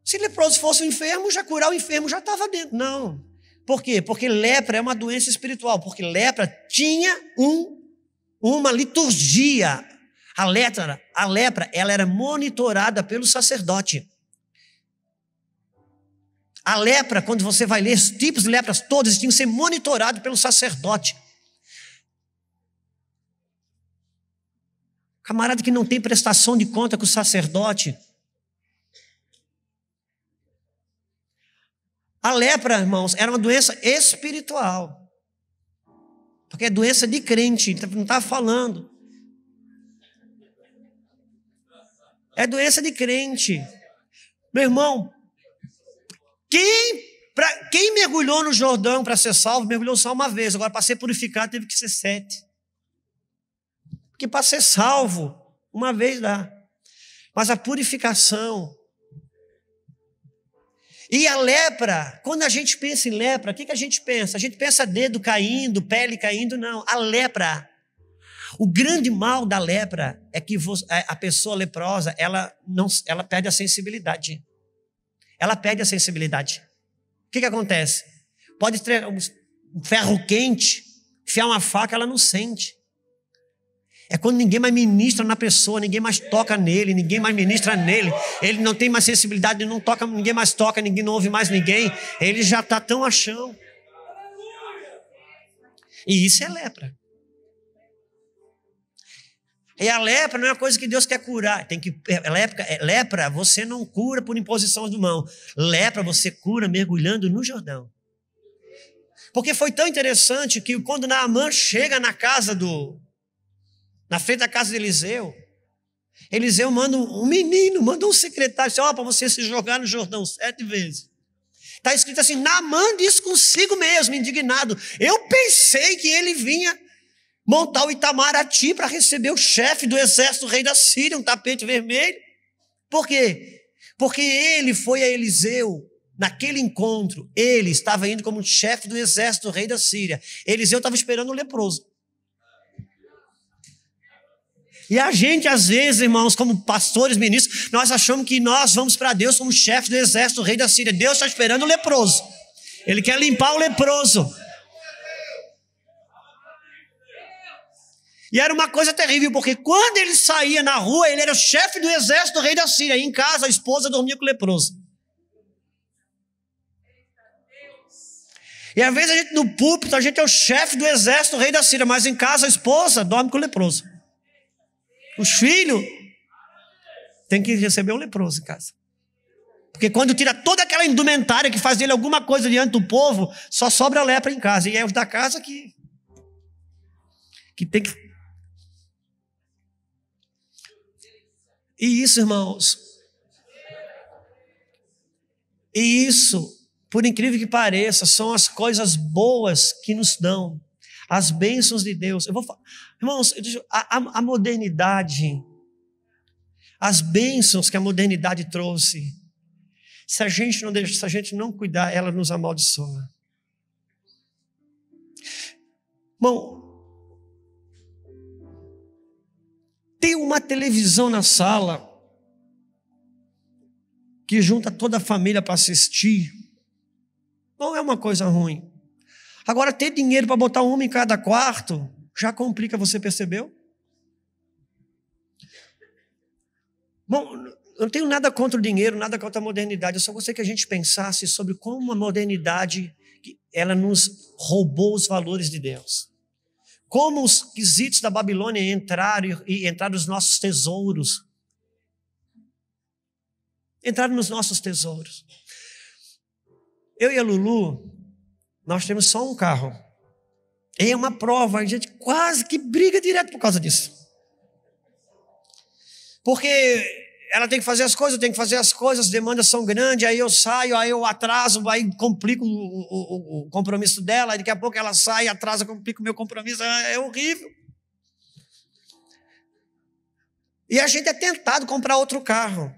Se leproso fosse um enfermo, já curar o enfermo já estava dentro. Não. Por quê? Porque lepra é uma doença espiritual, porque lepra tinha um, uma liturgia a lepra, a lepra, ela era monitorada pelo sacerdote. A lepra, quando você vai ler os tipos de lepras, todos tinham que ser monitorados pelo sacerdote. Camarada que não tem prestação de conta com o sacerdote. A lepra, irmãos, era uma doença espiritual. Porque é doença de crente, então, não estava tá falando. É doença de crente. Meu irmão, quem, pra, quem mergulhou no Jordão para ser salvo, mergulhou só uma vez. Agora, para ser purificado, teve que ser sete. Porque para ser salvo, uma vez dá. Mas a purificação. E a lepra, quando a gente pensa em lepra, o que, que a gente pensa? A gente pensa dedo caindo, pele caindo, não. A lepra o grande mal da lepra é que é, a pessoa leprosa, ela, não, ela perde a sensibilidade. Ela perde a sensibilidade. O que, que acontece? Pode ter um ferro quente, enfiar uma faca, ela não sente. É quando ninguém mais ministra na pessoa, ninguém mais toca nele, ninguém mais ministra nele. Ele não tem mais sensibilidade, não toca, ninguém mais toca, ninguém não ouve mais ninguém. Ele já está tão achão. E isso é lepra. E a lepra não é uma coisa que Deus quer curar. Tem que é, é lepra, é lepra você não cura por imposição de mão. Lepra você cura mergulhando no Jordão. Porque foi tão interessante que quando Naamã chega na casa do na frente da casa de Eliseu, Eliseu manda um menino, manda um secretário, diz, ó, oh, para você se jogar no Jordão sete vezes. Está escrito assim, Naamã diz consigo mesmo, indignado. Eu pensei que ele vinha montar o Itamaraty para receber o chefe do exército do rei da Síria, um tapete vermelho. Por quê? Porque ele foi a Eliseu. Naquele encontro, ele estava indo como chefe do exército do rei da Síria. Eliseu estava esperando o leproso. E a gente, às vezes, irmãos, como pastores, ministros, nós achamos que nós vamos para Deus como chefe do exército do rei da Síria. Deus está esperando o leproso. Ele quer limpar o leproso. E era uma coisa terrível, porque quando ele saía na rua, ele era o chefe do exército do rei da Síria. E em casa, a esposa dormia com leproso. E às vezes a gente no púlpito, a gente é o chefe do exército do rei da Síria, mas em casa a esposa dorme com o leproso. Os filhos têm que receber um leproso em casa. Porque quando tira toda aquela indumentária que faz dele alguma coisa diante do povo, só sobra a lepra em casa. E é os da casa que, que tem que E isso, irmãos, e isso, por incrível que pareça, são as coisas boas que nos dão, as bênçãos de Deus. Eu vou falar, irmãos, a, a modernidade, as bênçãos que a modernidade trouxe, se a gente não deixa, se a gente não cuidar, ela nos amaldiçoa. Bom, Tem uma televisão na sala que junta toda a família para assistir. Não é uma coisa ruim. Agora, ter dinheiro para botar uma em cada quarto já complica, você percebeu? Bom, eu não tenho nada contra o dinheiro, nada contra a modernidade. Eu só gostaria que a gente pensasse sobre como a modernidade ela nos roubou os valores de Deus. Como os quesitos da Babilônia entraram e entraram nos nossos tesouros. Entraram nos nossos tesouros. Eu e a Lulu, nós temos só um carro. É uma prova, a gente quase que briga direto por causa disso. Porque ela tem que fazer as coisas, eu tenho que fazer as coisas, as demandas são grandes, aí eu saio, aí eu atraso, aí complico o, o, o compromisso dela, aí daqui a pouco ela sai, atrasa, complica o meu compromisso, é, é horrível. E a gente é tentado comprar outro carro.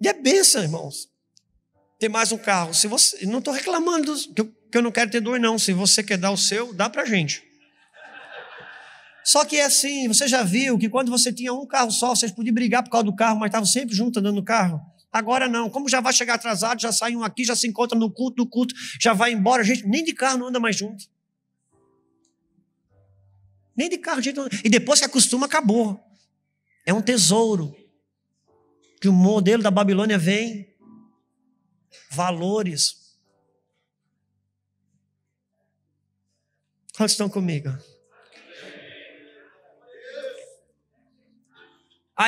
E é bênção, irmãos. Ter mais um carro. Se você, não estou reclamando que, eu, que eu não quero ter dois, não. Se você quer dar o seu, dá para gente. Só que é assim, você já viu que quando você tinha um carro só, vocês podiam brigar por causa do carro, mas estavam sempre juntos andando no carro. Agora não, como já vai chegar atrasado, já sai um aqui, já se encontra no culto, do culto, já vai embora, a gente nem de carro não anda mais junto. Nem de carro, gente não... E depois que acostuma, acabou. É um tesouro. Que o modelo da Babilônia vem. Valores. Quantos estão comigo?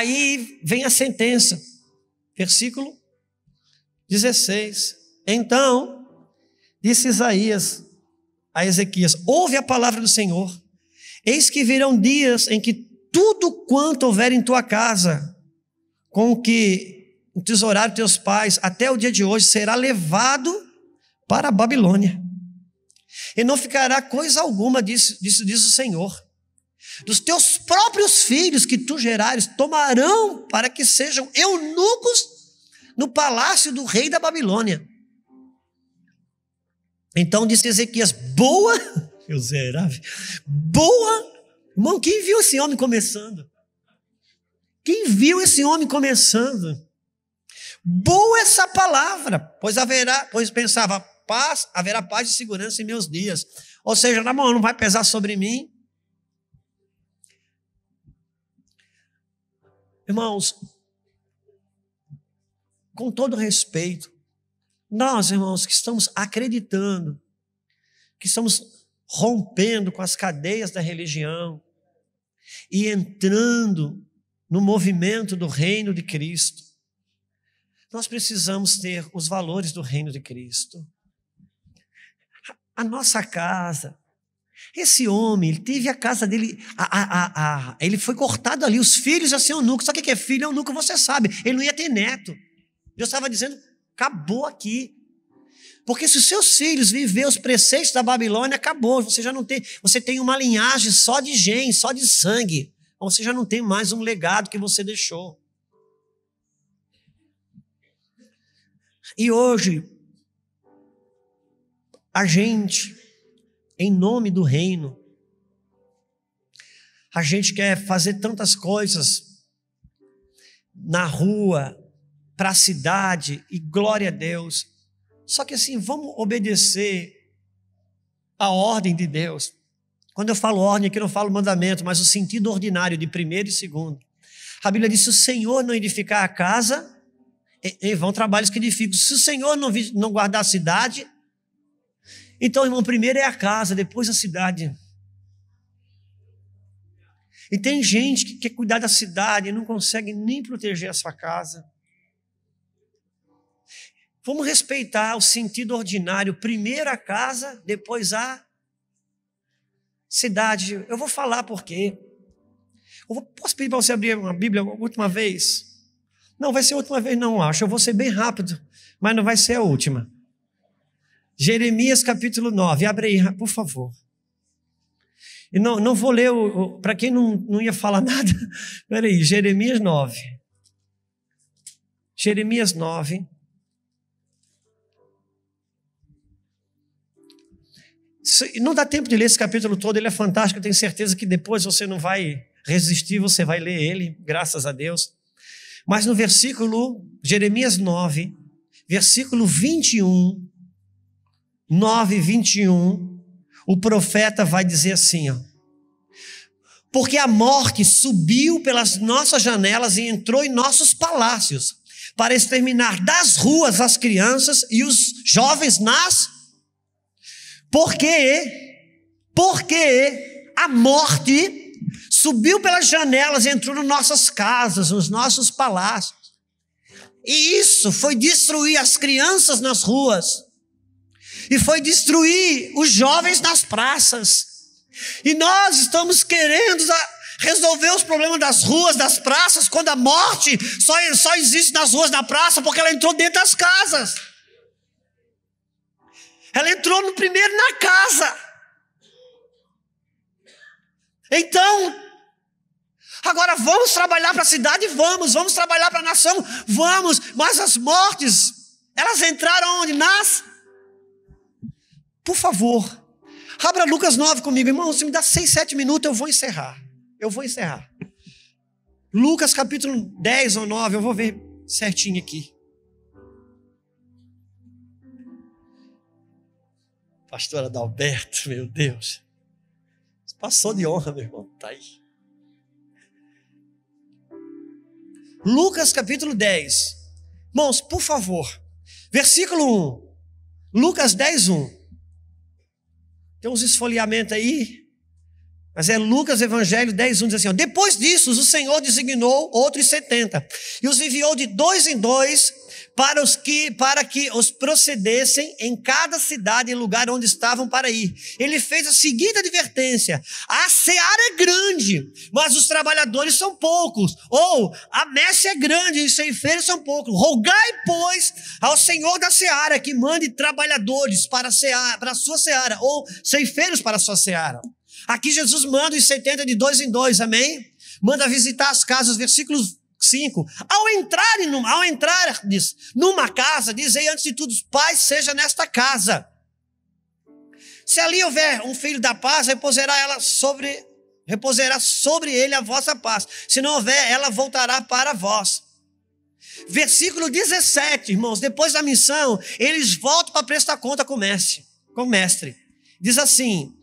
Aí vem a sentença, versículo 16. Então, disse Isaías a Ezequias: Ouve a palavra do Senhor. Eis que virão dias em que tudo quanto houver em tua casa, com o que tesouraram teus pais até o dia de hoje, será levado para a Babilônia. E não ficará coisa alguma disse, diz o Senhor dos teus próprios filhos que tu gerares tomarão para que sejam eunucos no palácio do rei da Babilônia. Então disse Ezequias: Boa, eu boa, irmão, quem viu esse homem começando? Quem viu esse homem começando? Boa essa palavra, pois haverá, pois pensava, paz, haverá paz e segurança em meus dias. Ou seja, na mão não vai pesar sobre mim, Irmãos, com todo respeito, nós, irmãos, que estamos acreditando, que estamos rompendo com as cadeias da religião e entrando no movimento do reino de Cristo, nós precisamos ter os valores do reino de Cristo. A nossa casa, esse homem, ele teve a casa dele, a, a, a, ele foi cortado ali, os filhos iam ser eunucos. Sabe o que é filho é eunuco? Você sabe, ele não ia ter neto. Deus estava dizendo, acabou aqui. Porque se os seus filhos viver os preceitos da Babilônia, acabou. Você já não tem, você tem uma linhagem só de gen, só de sangue. Então, você já não tem mais um legado que você deixou. E hoje, a gente em nome do reino. A gente quer fazer tantas coisas na rua, para a cidade, e glória a Deus. Só que assim, vamos obedecer a ordem de Deus. Quando eu falo ordem aqui, eu não falo mandamento, mas o sentido ordinário de primeiro e segundo. A Bíblia diz: se o Senhor não edificar a casa, em vão trabalhos que edificam. Se o Senhor não, não guardar a cidade, então, irmão, primeiro é a casa, depois a cidade. E tem gente que quer cuidar da cidade e não consegue nem proteger a sua casa. Vamos respeitar o sentido ordinário, primeiro a casa, depois a cidade. Eu vou falar por quê. Eu vou, posso pedir para você abrir uma Bíblia uma última vez? Não, vai ser a última vez, não, acho. Eu vou ser bem rápido, mas não vai ser a última. Jeremias capítulo 9, abre aí, por favor. E não, não vou ler, para quem não, não ia falar nada, peraí, Jeremias 9. Jeremias 9. Não dá tempo de ler esse capítulo todo, ele é fantástico, eu tenho certeza que depois você não vai resistir, você vai ler ele, graças a Deus. Mas no versículo, Jeremias 9, versículo 21, 9, 21, o profeta vai dizer assim, ó. Porque a morte subiu pelas nossas janelas e entrou em nossos palácios, para exterminar das ruas as crianças e os jovens nas. Porque, porque a morte subiu pelas janelas e entrou nas nossas casas, nos nossos palácios. E isso foi destruir as crianças nas ruas, e foi destruir os jovens nas praças. E nós estamos querendo resolver os problemas das ruas, das praças, quando a morte só, só existe nas ruas, na praça, porque ela entrou dentro das casas. Ela entrou no primeiro na casa. Então, agora vamos trabalhar para a cidade, vamos, vamos trabalhar para a nação, vamos, mas as mortes, elas entraram onde? Nas por favor, abra Lucas 9 comigo, irmão. Se me dá 6, 7 minutos, eu vou encerrar. Eu vou encerrar. Lucas capítulo 10 ou 9, eu vou ver certinho aqui. Pastora Adalberto, meu Deus. passou de honra, meu irmão. Tá aí. Lucas capítulo 10. Irmãos, por favor. Versículo 1. Lucas 10, 1. Tem uns esfoliamentos aí. Mas é Lucas, Evangelho 10, 1 diz assim: ó, Depois disso, o Senhor designou outros setenta, e os enviou de dois em dois para, os que, para que os procedessem em cada cidade e lugar onde estavam para ir. Ele fez a seguinte advertência: A seara é grande, mas os trabalhadores são poucos. Ou a messe é grande e os ceifeiros são poucos. Rogai, pois, ao Senhor da seara que mande trabalhadores para a, seara, para a sua seara, ou ceifeiros para a sua seara. Aqui Jesus manda os 70 de dois em dois, amém? Manda visitar as casas, versículo 5. Ao em numa, ao entrar diz, numa casa, dizei antes de tudo, paz seja nesta casa. Se ali houver um filho da paz, repousará ela sobre, repousará sobre ele a vossa paz. Se não houver, ela voltará para vós. Versículo 17, irmãos, depois da missão, eles voltam para prestar conta com o mestre. Com o mestre. Diz assim: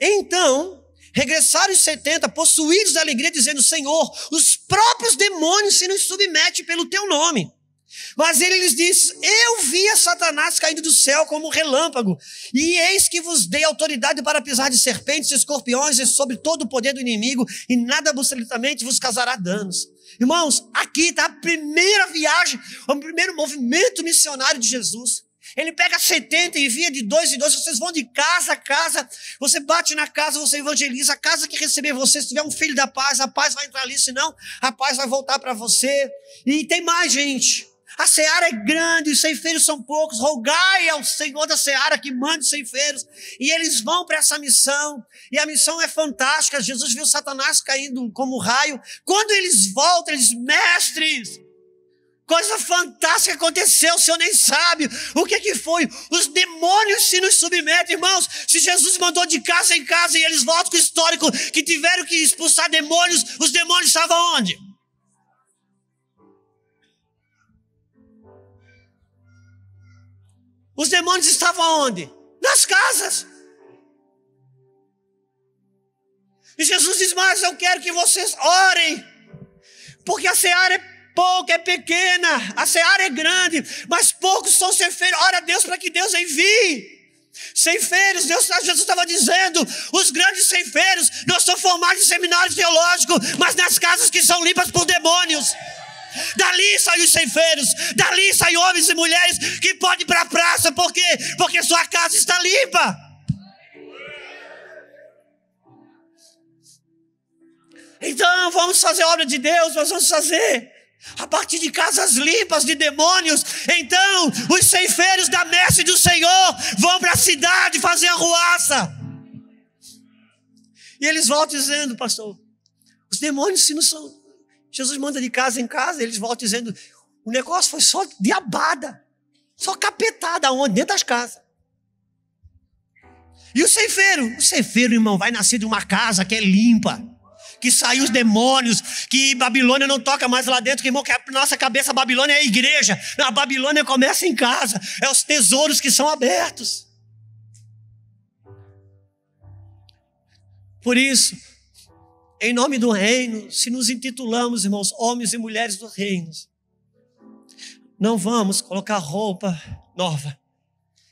então, regressaram os 70, possuídos da alegria, dizendo: Senhor, os próprios demônios se nos submetem pelo teu nome. Mas ele lhes disse: Eu vi a Satanás caindo do céu como um relâmpago, e eis que vos dei autoridade para pisar de serpentes, escorpiões e sobre todo o poder do inimigo, e nada absolutamente vos causará danos. Irmãos, aqui está a primeira viagem, o primeiro movimento missionário de Jesus. Ele pega 70 e envia de dois em dois. Vocês vão de casa a casa. Você bate na casa, você evangeliza. A casa que receber você, se tiver um filho da paz, a paz vai entrar ali. Senão, a paz vai voltar para você. E tem mais, gente. A seara é grande, os ceifeiros são poucos. Rogai ao Senhor da seara que mande ceifeiros. E eles vão para essa missão. E a missão é fantástica. Jesus viu Satanás caindo como raio. Quando eles voltam, eles, mestres, Coisa fantástica aconteceu, o senhor nem sabe. O que é que foi? Os demônios se nos submetem, irmãos. Se Jesus mandou de casa em casa e eles voltam com o histórico que tiveram que expulsar demônios, os demônios estavam onde? Os demônios estavam onde? Nas casas. E Jesus diz mais: Eu quero que vocês orem, porque a seara é pouca, é pequena, a seara é grande, mas poucos são ceifeiros. Ora a Deus para que Deus envie. Ceifeiros, Deus, Jesus estava dizendo, os grandes ceifeiros não são formados em seminários teológicos, mas nas casas que são limpas por demônios. Dali saem os ceifeiros, dali saem homens e mulheres que podem ir para a praça, por quê? Porque sua casa está limpa. Então, vamos fazer a obra de Deus, nós vamos fazer a partir de casas limpas de demônios. Então, os ceifeiros da mestre do Senhor vão para a cidade fazer a ruaça. E eles voltam dizendo, pastor, os demônios se não são. Jesus manda de casa em casa, eles voltam dizendo, o negócio foi só diabada, só capetada onde? Dentro das casas. E o ceifeiro? O ceifeiro, irmão, vai nascer de uma casa que é limpa que saiu os demônios, que Babilônia não toca mais lá dentro, que irmão, que a nossa cabeça, a Babilônia é a igreja, a Babilônia começa em casa, é os tesouros que são abertos. Por isso, em nome do reino, se nos intitulamos, irmãos, homens e mulheres do reino, não vamos colocar roupa nova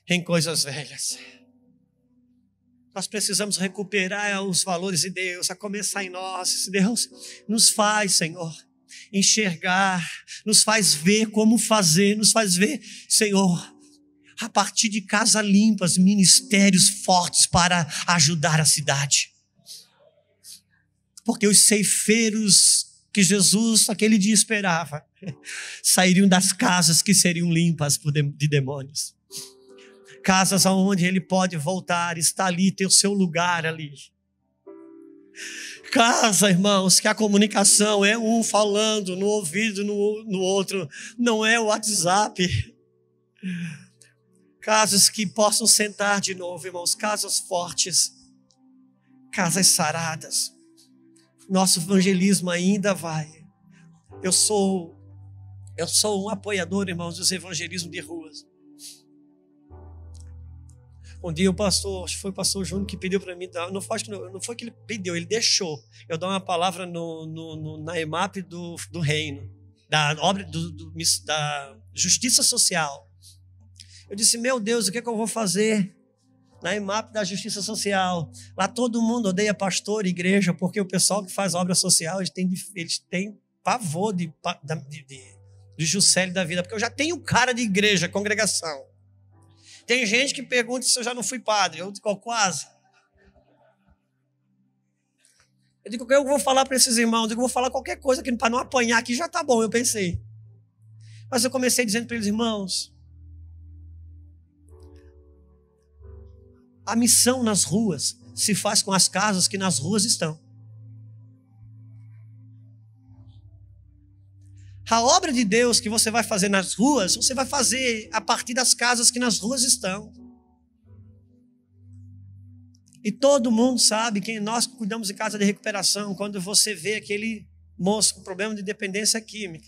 em coisas velhas. Nós precisamos recuperar os valores de Deus, a começar em nós. Deus nos faz, Senhor, enxergar, nos faz ver como fazer, nos faz ver, Senhor, a partir de casa limpas, ministérios fortes para ajudar a cidade. Porque os ceifeiros que Jesus aquele dia esperava sairiam das casas que seriam limpas de demônios casas aonde ele pode voltar, está ali, tem o seu lugar ali. Casa, irmãos, que a comunicação é um falando no ouvido, no, no outro, não é o WhatsApp. Casas que possam sentar de novo, irmãos, casas fortes, casas saradas. Nosso evangelismo ainda vai. Eu sou eu sou um apoiador, irmãos, dos evangelismos de rua. Um dia o pastor, acho que foi o pastor Júnior que pediu para mim, não foi, não foi que ele pediu, ele deixou eu dar uma palavra no, no, no na EMAP do, do reino, da obra do, do, da justiça social. Eu disse, meu Deus, o que é que eu vou fazer? na EMAP da Justiça Social. Lá todo mundo odeia pastor, igreja, porque o pessoal que faz obra social, eles têm, eles têm pavor de, de, de, de Juscelio da vida, porque eu já tenho cara de igreja, congregação. Tem gente que pergunta se eu já não fui padre. Eu digo, quase. Eu digo, que eu vou falar para esses irmãos, eu digo, vou falar qualquer coisa que para não apanhar aqui já tá bom, eu pensei. Mas eu comecei dizendo para eles, irmãos, a missão nas ruas se faz com as casas que nas ruas estão. A obra de Deus que você vai fazer nas ruas, você vai fazer a partir das casas que nas ruas estão. E todo mundo sabe, quem nós cuidamos de casa de recuperação, quando você vê aquele moço com problema de dependência química.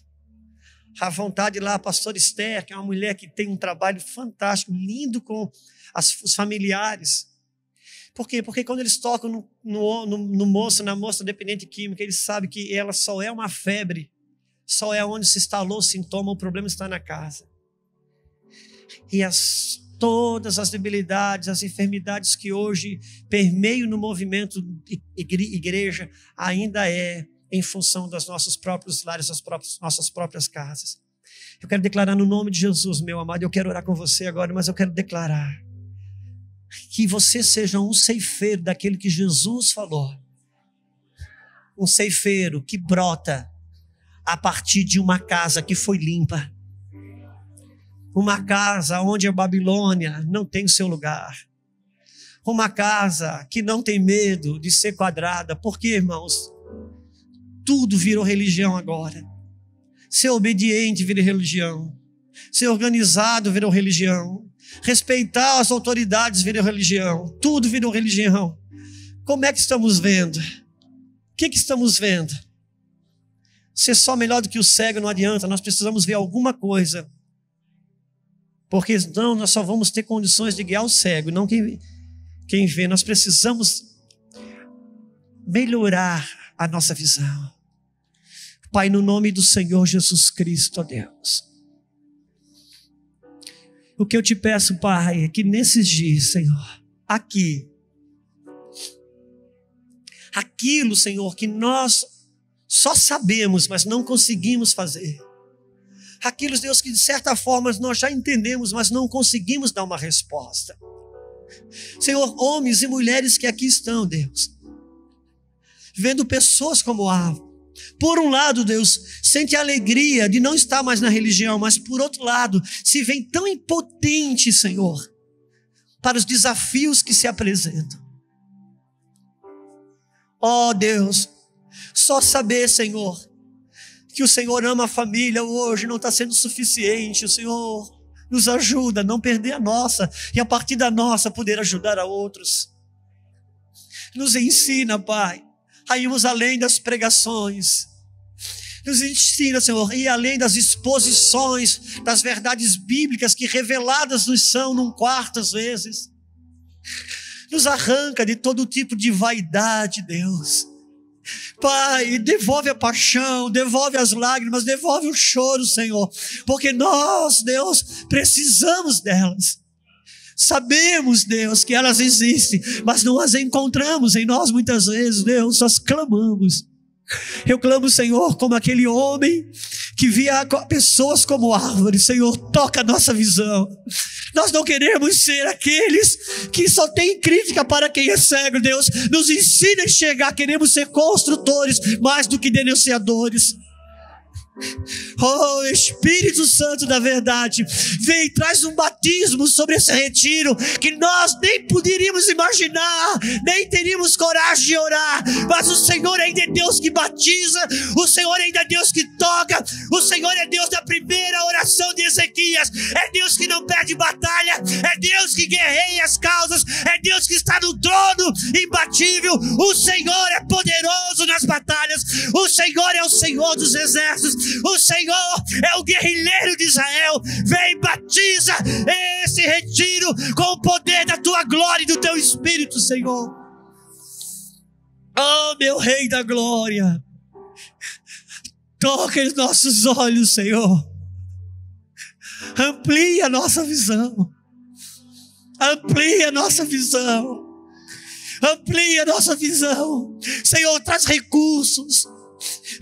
A vontade lá, a pastora Esther, que é uma mulher que tem um trabalho fantástico, lindo com as, os familiares. Por quê? Porque quando eles tocam no, no, no moço, na moça dependente química, eles sabem que ela só é uma febre só é onde se instalou o sintoma, o problema está na casa. E as, todas as debilidades, as enfermidades que hoje permeiam no movimento igreja, ainda é em função dos nossos próprios lares, das próprias, nossas próprias casas. Eu quero declarar no nome de Jesus, meu amado, eu quero orar com você agora, mas eu quero declarar que você seja um ceifeiro daquele que Jesus falou. Um ceifeiro que brota a partir de uma casa que foi limpa. Uma casa onde a Babilônia não tem seu lugar. Uma casa que não tem medo de ser quadrada. Porque, irmãos, tudo virou religião agora. Ser obediente virou religião. Ser organizado virou religião. Respeitar as autoridades virou religião. Tudo virou religião. Como é que estamos vendo? O que, que estamos vendo? Ser só melhor do que o cego não adianta, nós precisamos ver alguma coisa. Porque não, nós só vamos ter condições de guiar o cego, não quem, quem vê. Nós precisamos melhorar a nossa visão. Pai, no nome do Senhor Jesus Cristo, ó Deus. O que eu te peço, Pai, é que nesses dias, Senhor, aqui, aquilo, Senhor, que nós só sabemos, mas não conseguimos fazer. Aquilo, Deus, que de certa forma nós já entendemos, mas não conseguimos dar uma resposta. Senhor, homens e mulheres que aqui estão, Deus, vendo pessoas como a, Por um lado, Deus sente a alegria de não estar mais na religião, mas por outro lado, se vê tão impotente, Senhor, para os desafios que se apresentam. oh, Deus, só saber, Senhor, que o Senhor ama a família hoje não está sendo suficiente. O Senhor nos ajuda a não perder a nossa e a partir da nossa poder ajudar a outros. Nos ensina, Pai, a irmos além das pregações. Nos ensina, Senhor, e além das exposições das verdades bíblicas que reveladas nos são num quarto às vezes. Nos arranca de todo tipo de vaidade, Deus Pai, devolve a paixão, devolve as lágrimas, devolve o choro, Senhor, porque nós, Deus, precisamos delas. Sabemos, Deus, que elas existem, mas não as encontramos em nós muitas vezes, Deus, nós clamamos. Eu clamo, Senhor, como aquele homem que via pessoas como árvores. Senhor, toca a nossa visão. Nós não queremos ser aqueles que só têm crítica para quem é cego, Deus. Nos ensina a enxergar. Queremos ser construtores mais do que denunciadores. Oh, oh, Espírito Santo da verdade, vem traz um batismo sobre esse retiro que nós nem poderíamos imaginar, nem teríamos coragem de orar, mas o Senhor ainda é Deus que batiza, o Senhor ainda é Deus que toca, o Senhor é Deus da primeira oração de Ezequias, é Deus que não perde batalha, é Deus que guerreia as causas, é Deus que está no trono imbatível, o Senhor é poderoso nas batalhas, o Senhor é o Senhor dos exércitos. O Senhor é o guerrilheiro de Israel. Vem, batiza esse retiro com o poder da tua glória e do teu espírito, Senhor. Oh, meu Rei da glória. Toca os nossos olhos, Senhor. Amplia a nossa visão. Amplia a nossa visão. Amplia a nossa visão. Senhor, traz recursos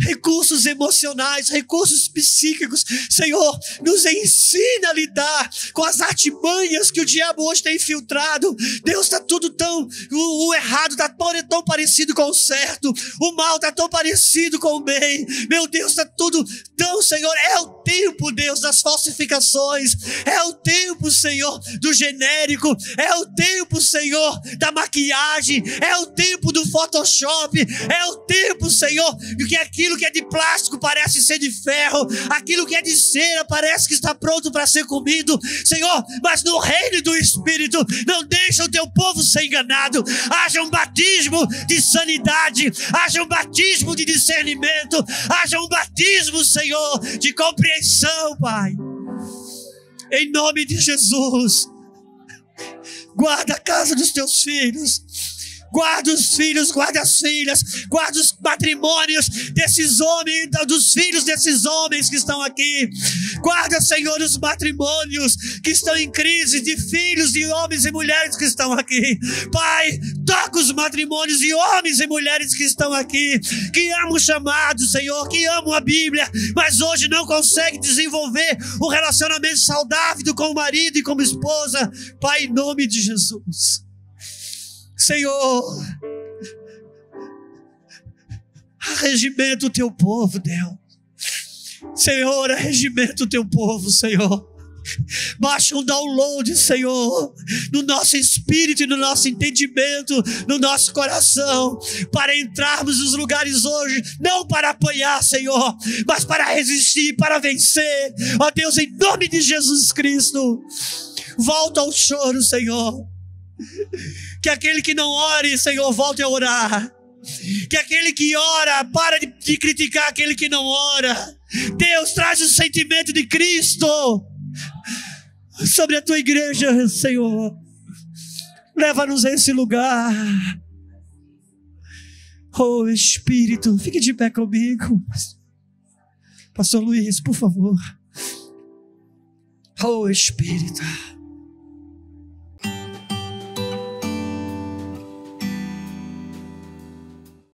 recursos emocionais, recursos psíquicos. Senhor, nos ensina a lidar com as artimanhas que o diabo hoje tem infiltrado. Deus, está tudo tão. O, o errado está tão, tão parecido com o certo, o mal está tão parecido com o bem. Meu Deus, está tudo tão, Senhor. É o tempo, Deus, das falsificações, é o tempo, Senhor, do genérico, é o tempo, Senhor, da maquiagem, é o tempo do Photoshop, é o tempo, Senhor, do que aqui Aquilo que é de plástico parece ser de ferro, aquilo que é de cera parece que está pronto para ser comido. Senhor, mas no reino do Espírito, não deixa o teu povo ser enganado. Haja um batismo de sanidade, haja um batismo de discernimento, haja um batismo, Senhor, de compreensão, Pai. Em nome de Jesus, guarda a casa dos teus filhos guarda os filhos, guarda as filhas, guarda os matrimônios desses homens, dos filhos desses homens que estão aqui. Guarda, Senhor, os matrimônios que estão em crise, de filhos, de homens e mulheres que estão aqui. Pai, toca os matrimônios de homens e mulheres que estão aqui, que amam o chamado, Senhor, que amam a Bíblia, mas hoje não conseguem desenvolver um relacionamento saudável com o marido e como esposa. Pai, em nome de Jesus. Senhor, regimento o teu povo, Deus. Senhor, regimento o teu povo, Senhor. Baixa um download, Senhor, no nosso espírito, no nosso entendimento, no nosso coração, para entrarmos nos lugares hoje, não para apanhar, Senhor, mas para resistir, para vencer. Ó Deus, em nome de Jesus Cristo, volta ao choro, Senhor. Que aquele que não ore, Senhor, volte a orar. Que aquele que ora, para de, de criticar aquele que não ora. Deus, traz o sentimento de Cristo sobre a tua igreja, Senhor. Leva-nos a esse lugar. Oh Espírito, fique de pé comigo. Pastor Luiz, por favor. Oh Espírito.